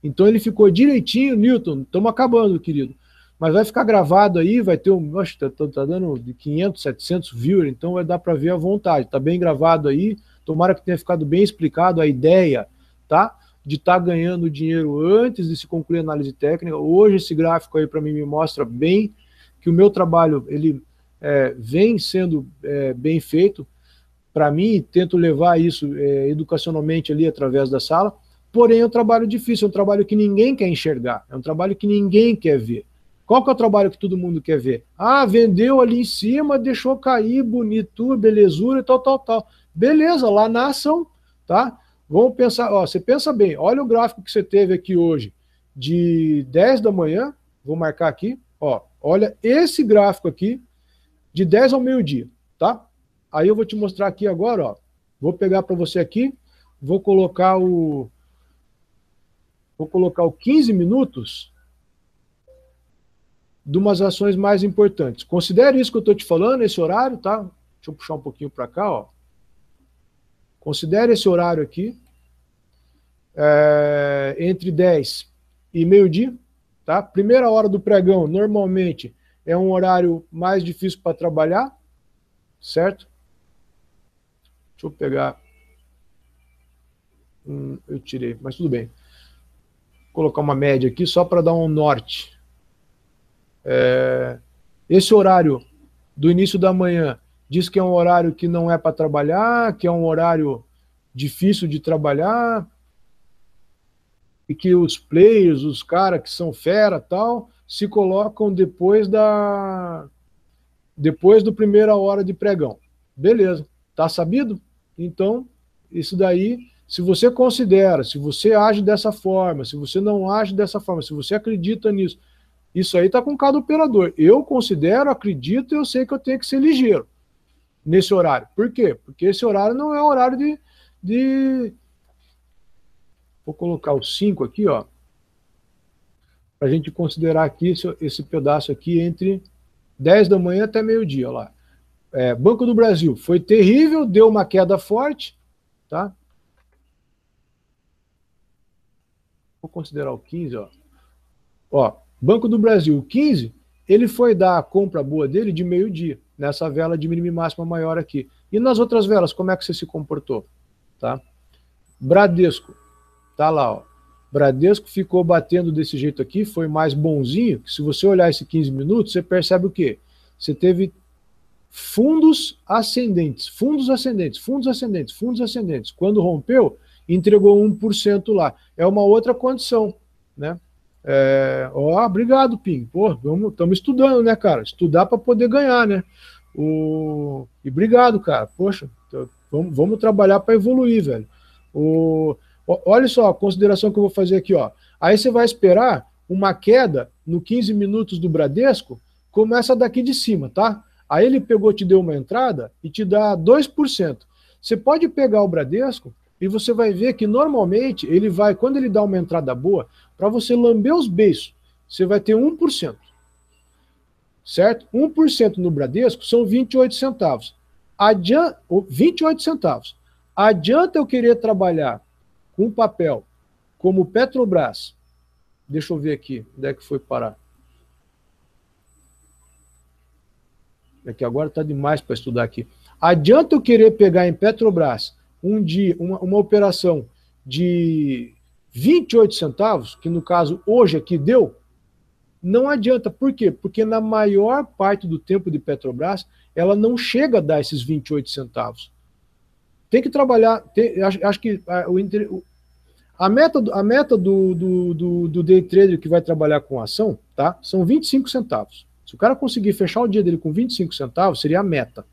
Então ele ficou direitinho, Newton, estamos acabando, querido. Mas vai ficar gravado aí, vai ter um, acho que tá, tá, tá, dando de 500, 700 viewers, então vai dar para ver à vontade. Tá bem gravado aí, tomara que tenha ficado bem explicado a ideia, tá? de estar tá ganhando dinheiro antes de se concluir a análise técnica. Hoje esse gráfico aí para mim me mostra bem que o meu trabalho ele é, vem sendo é, bem feito para mim tento levar isso é, educacionalmente ali através da sala. Porém é um trabalho difícil, é um trabalho que ninguém quer enxergar, é um trabalho que ninguém quer ver. Qual que é o trabalho que todo mundo quer ver? Ah, vendeu ali em cima, deixou cair, bonitura, belezura e tal, tal, tal. Beleza, lá na ação, tá? Vamos pensar, ó, você pensa bem, olha o gráfico que você teve aqui hoje, de 10 da manhã, vou marcar aqui, ó, olha esse gráfico aqui, de 10 ao meio-dia, tá? Aí eu vou te mostrar aqui agora, ó, vou pegar para você aqui, vou colocar o vou colocar o 15 minutos de umas ações mais importantes. Considere isso que eu estou te falando, esse horário, tá? Deixa eu puxar um pouquinho para cá, ó. Considere esse horário aqui é, entre 10 e meio-dia. Tá? Primeira hora do pregão, normalmente, é um horário mais difícil para trabalhar, certo? Deixa eu pegar. Hum, eu tirei, mas tudo bem. Vou colocar uma média aqui só para dar um norte. É, esse horário do início da manhã diz que é um horário que não é para trabalhar, que é um horário difícil de trabalhar, e que os players, os caras que são fera tal, se colocam depois da depois do primeira hora de pregão. Beleza, tá sabido? Então, isso daí, se você considera, se você age dessa forma, se você não age dessa forma, se você acredita nisso, isso aí tá com cada operador. Eu considero, acredito, eu sei que eu tenho que ser ligeiro nesse horário. Por quê? Porque esse horário não é horário de, de Vou colocar o 5 aqui, ó, para a gente considerar aqui esse, esse, pedaço aqui entre 10 da manhã até meio-dia. lá. É, Banco do Brasil foi terrível, deu uma queda forte. Tá? Vou considerar o 15. Ó. Ó, Banco do Brasil, o 15, ele foi dar a compra boa dele de meio-dia, nessa vela de mínima e máxima maior aqui. E nas outras velas, como é que você se comportou? Tá? Bradesco, Tá lá, ó. Bradesco ficou batendo desse jeito aqui, foi mais bonzinho. Que se você olhar esse 15 minutos, você percebe o quê? Você teve fundos ascendentes, fundos ascendentes, fundos ascendentes, fundos ascendentes. Quando rompeu, entregou 1% lá. É uma outra condição, né? É, ó, obrigado, Pim. Pô, estamos estudando, né, cara? Estudar para poder ganhar, né? O... E obrigado, cara. Poxa, vamos, vamos trabalhar para evoluir, velho. O... Olha só a consideração que eu vou fazer aqui. Ó. Aí você vai esperar uma queda no 15 minutos do Bradesco, como essa daqui de cima, tá? Aí ele pegou, te deu uma entrada e te dá 2%. Você pode pegar o Bradesco e você vai ver que normalmente ele vai, quando ele dá uma entrada boa, para você lamber os beiços, você vai ter 1%. Certo? 1% no Bradesco são 28 centavos. Adianta, 28 centavos. Adianta eu querer trabalhar um papel como Petrobras, deixa eu ver aqui, onde é que foi parar? É que agora está demais para estudar aqui. Adianta eu querer pegar em Petrobras um dia, uma, uma operação de 28 centavos, que no caso hoje aqui deu, não adianta. Por quê? Porque na maior parte do tempo de Petrobras, ela não chega a dar esses 28 centavos. Tem que trabalhar. Tem, acho, acho, que a, ah, o, a meta, a meta do, do, do, do day trader que vai trabalhar com ação, tá? São 25 centavos. Se o cara conseguir fechar o dia dele com 25 centavos, seria a meta,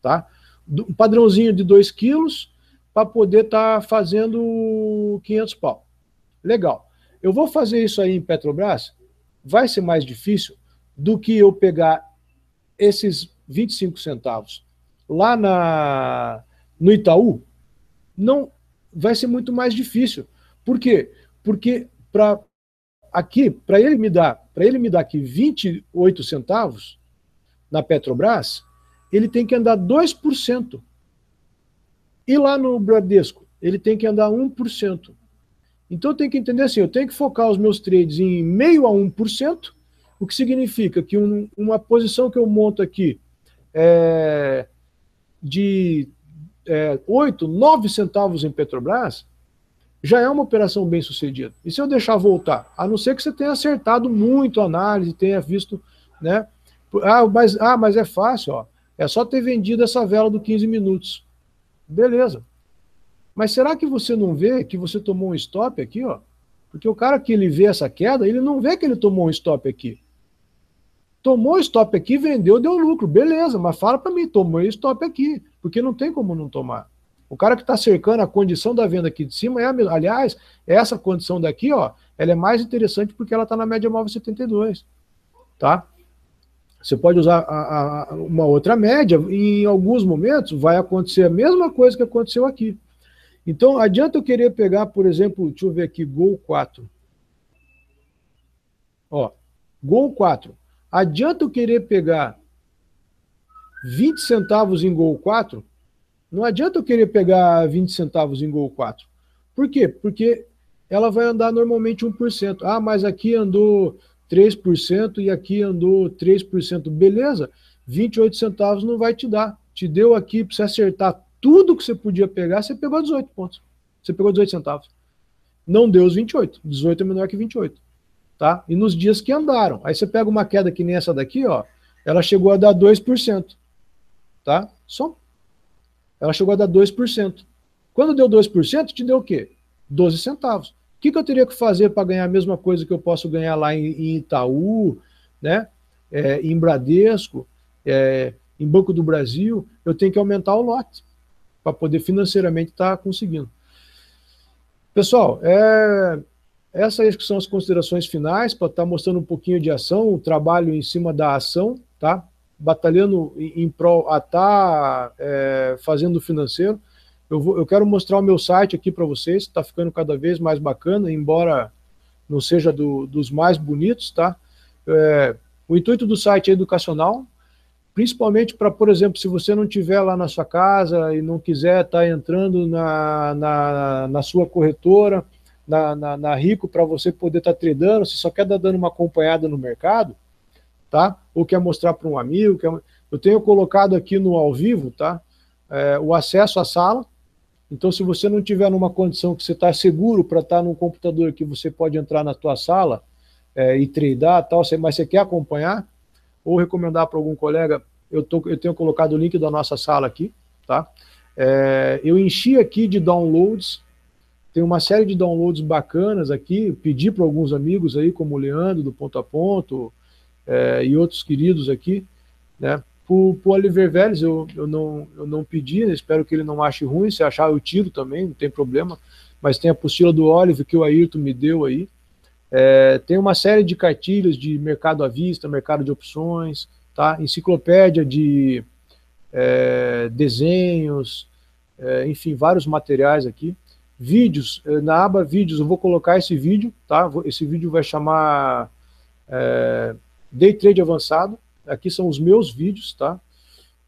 tá? Um padrãozinho de 2 quilos para poder estar tá fazendo 500 pau. Legal. Eu vou fazer isso aí em Petrobras? Vai ser mais difícil do que eu pegar esses 25 centavos lá na, no Itaú? Não, vai ser muito mais difícil. Por quê? Porque para aqui, para ele me dar, para ele me dar aqui 28 centavos na Petrobras, ele tem que andar 2%. E lá no Bradesco, ele tem que andar 1%. Então tem que entender assim, eu tenho que focar os meus trades em meio a 1%, o que significa que um, uma posição que eu monto aqui é, de é, 8, 9 centavos em Petrobras, já é uma operação bem sucedida. E se eu deixar voltar? A não ser que você tenha acertado muito a análise, tenha visto, né? Ah, mas, ah, mas é fácil, ó. É só ter vendido essa vela do 15 minutos. Beleza. Mas será que você não vê que você tomou um stop aqui, ó? Porque o cara que ele vê essa queda, ele não vê que ele tomou um stop aqui. Tomou stop aqui, vendeu, deu lucro, beleza, mas fala para mim, tomou stop aqui, porque não tem como não tomar. O cara que está cercando a condição da venda aqui de cima é, aliás, essa condição daqui, ó, ela é mais interessante porque ela está na média móvel 72, tá? Você pode usar a, a, uma outra média e em alguns momentos vai acontecer a mesma coisa que aconteceu aqui. Então, adianta eu querer pegar, por exemplo, deixa eu ver aqui, Gol 4. Ó, Gol 4. Adianta eu querer pegar 20 centavos em gol 4? Não adianta eu querer pegar 20 centavos em gol 4. Por quê? Porque ela vai andar normalmente 1%. Ah, mas aqui andou 3% e aqui andou 3%. Beleza, 28 centavos não vai te dar. Te deu aqui para você acertar tudo que você podia pegar, você pegou 18 pontos. Você pegou 18 centavos. Não deu os 28. 18 é menor que 28 tá? E nos dias que andaram. Aí você pega uma queda que nem essa daqui, ó, ela chegou a dar 2%, tá? Só. Ela chegou a dar 2%. Quando deu 2%, te deu o quê? 12 centavos. O que, que eu teria que fazer para ganhar a mesma coisa que eu posso ganhar lá em, em Itaú, né? É, em Bradesco, é, em Banco do Brasil? Eu tenho que aumentar o lote para poder financeiramente estar tá conseguindo. Pessoal, é, essas que são as considerações finais, para estar tá mostrando um pouquinho de ação, o trabalho em cima da ação, tá? batalhando em, em prol a tá, é, fazendo financeiro. Eu, vou, eu quero mostrar o meu site aqui para vocês, está ficando cada vez mais bacana, embora não seja do, dos mais bonitos, tá? É, o intuito do site é educacional, principalmente para, por exemplo, se você não tiver lá na sua casa e não quiser estar tá entrando na, na, na, sua corretora, na, na, na Rico para você poder estar tá tradando, se só quer dar dando uma acompanhada no mercado, tá? Ou quer mostrar para um amigo. Quer... Eu tenho colocado aqui no ao vivo, tá? É, o acesso à sala. Então, se você não tiver numa condição que você está seguro para estar tá num computador que você pode entrar na tua sala é, e tradar, tal, mas você quer acompanhar ou recomendar para algum colega, eu, tô, eu tenho colocado o link da nossa sala aqui, tá? É, eu enchi aqui de downloads tem uma série de downloads bacanas aqui. Pedi para alguns amigos aí, como o Leandro, do Ponto a Ponto, é, e outros queridos aqui, né? Para o Oliver Vélez, eu, eu, não, eu não pedi, né? espero que ele não ache ruim. Se achar, eu tiro também, não tem problema. Mas tem a apostila do Oliver que o Ayrton me deu aí. É, tem uma série de cartilhas de mercado à vista, mercado de opções, tá? enciclopédia de é, desenhos, é, enfim, vários materiais aqui vídeos, eh, na aba vídeos, eu vou colocar esse vídeo, tá? Esse vídeo vai chamar é, Day Trade Avançado. Aqui são os meus vídeos, tá?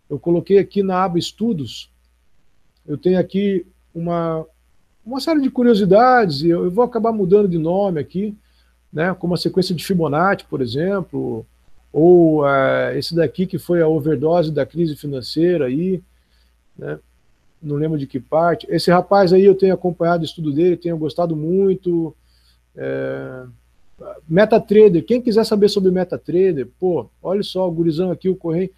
Eu coloquei aqui na aba Estudos, eu tenho aqui uma, uma série de curiosidades, e eu, eu vou acabar mudando de nome aqui, né? Como a sequência de Fibonacci, por exemplo, ou uh, esse daqui que foi a overdose da crise financeira aí, né? não lembro de que parte. Esse rapaz aí eu tenho acompanhado o estudo dele, tenho gostado muito. É... MetaTrader, quem quiser saber sobre MetaTrader, pô, olha só, o gurizão aqui, o Correio,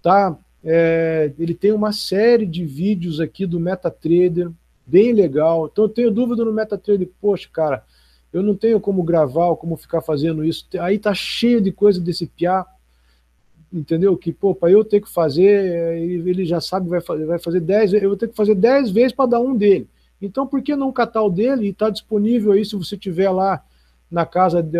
tá? É, ele tem uma série de vídeos aqui do MetaTrader, bem legal. Então, eu tenho dúvida no MetaTrader, poxa, cara, eu não tenho como gravar, como ficar fazendo isso. Aí tá cheio de coisa desse piá entendeu? Que, pô, para eu ter que fazer, eh, ele já sabe, vai fazer, vai fazer 10, eu vou ter que fazer 10 vezes para dar um dele. Então, por que não catar o dele e está disponível aí se você tiver lá na casa de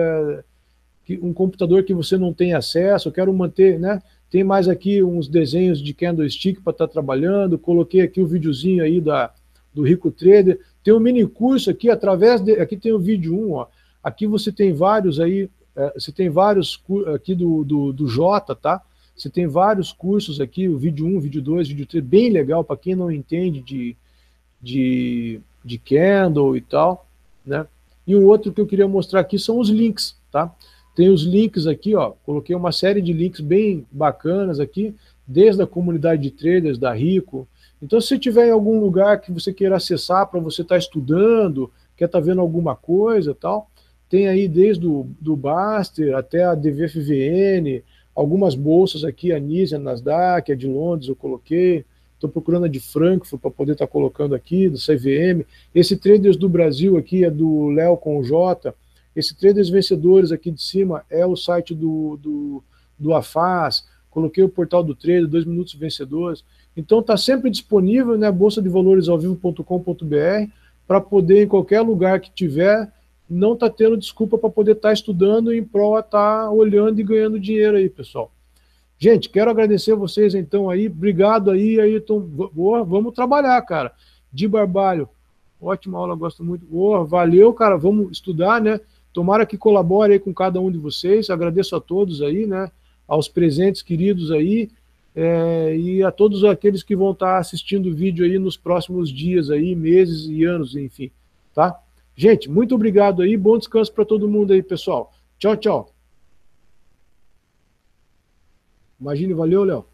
um computador que você não tem acesso, eu quero manter, né? Tem mais aqui uns desenhos de candlestick para estar tá trabalhando, coloquei aqui o um videozinho aí da, do Rico Trader, tem um mini curso aqui através de, aqui tem o vídeo 1, ó. Aqui você tem vários aí é, você tem vários aqui do, do, do Jota, tá? Você tem vários cursos aqui, o vídeo 1, vídeo 2, vídeo 3, bem legal para quem não entende de, de, de candle e tal, né? E um outro que eu queria mostrar aqui são os links, tá? Tem os links aqui, ó, coloquei uma série de links bem bacanas aqui, desde a comunidade de traders da Rico. Então, se tiver em algum lugar que você queira acessar para você estar tá estudando, quer estar tá vendo alguma coisa tal, tem aí desde o do Baster até a DVFVN, algumas bolsas aqui, a Nisa a Nasdaq, a de Londres eu coloquei, estou procurando a de Frankfurt para poder estar tá colocando aqui, do CVM. Esse Traders do Brasil aqui é do Léo com J. Esse Traders Vencedores aqui de cima é o site do, do, do Afaz coloquei o portal do Trader, dois minutos vencedores. Então está sempre disponível, né, bolsa de valores ao vivo.com.br, para poder em qualquer lugar que tiver não está tendo desculpa para poder estar tá estudando em prol a estar tá olhando e ganhando dinheiro aí, pessoal. Gente, quero agradecer vocês então aí. Obrigado aí, Ayrton. Boa, vamos trabalhar, cara. De Barbalho. Ótima aula, gosto muito. Boa, valeu, cara. Vamos estudar, né? Tomara que colabore aí com cada um de vocês. Agradeço a todos aí, né? Aos presentes queridos aí. É, e a todos aqueles que vão estar tá assistindo o vídeo aí nos próximos dias aí, meses e anos, enfim, tá? Gente, muito obrigado aí. Bom descanso para todo mundo aí, pessoal. Tchau, tchau. Imagine, valeu, Léo.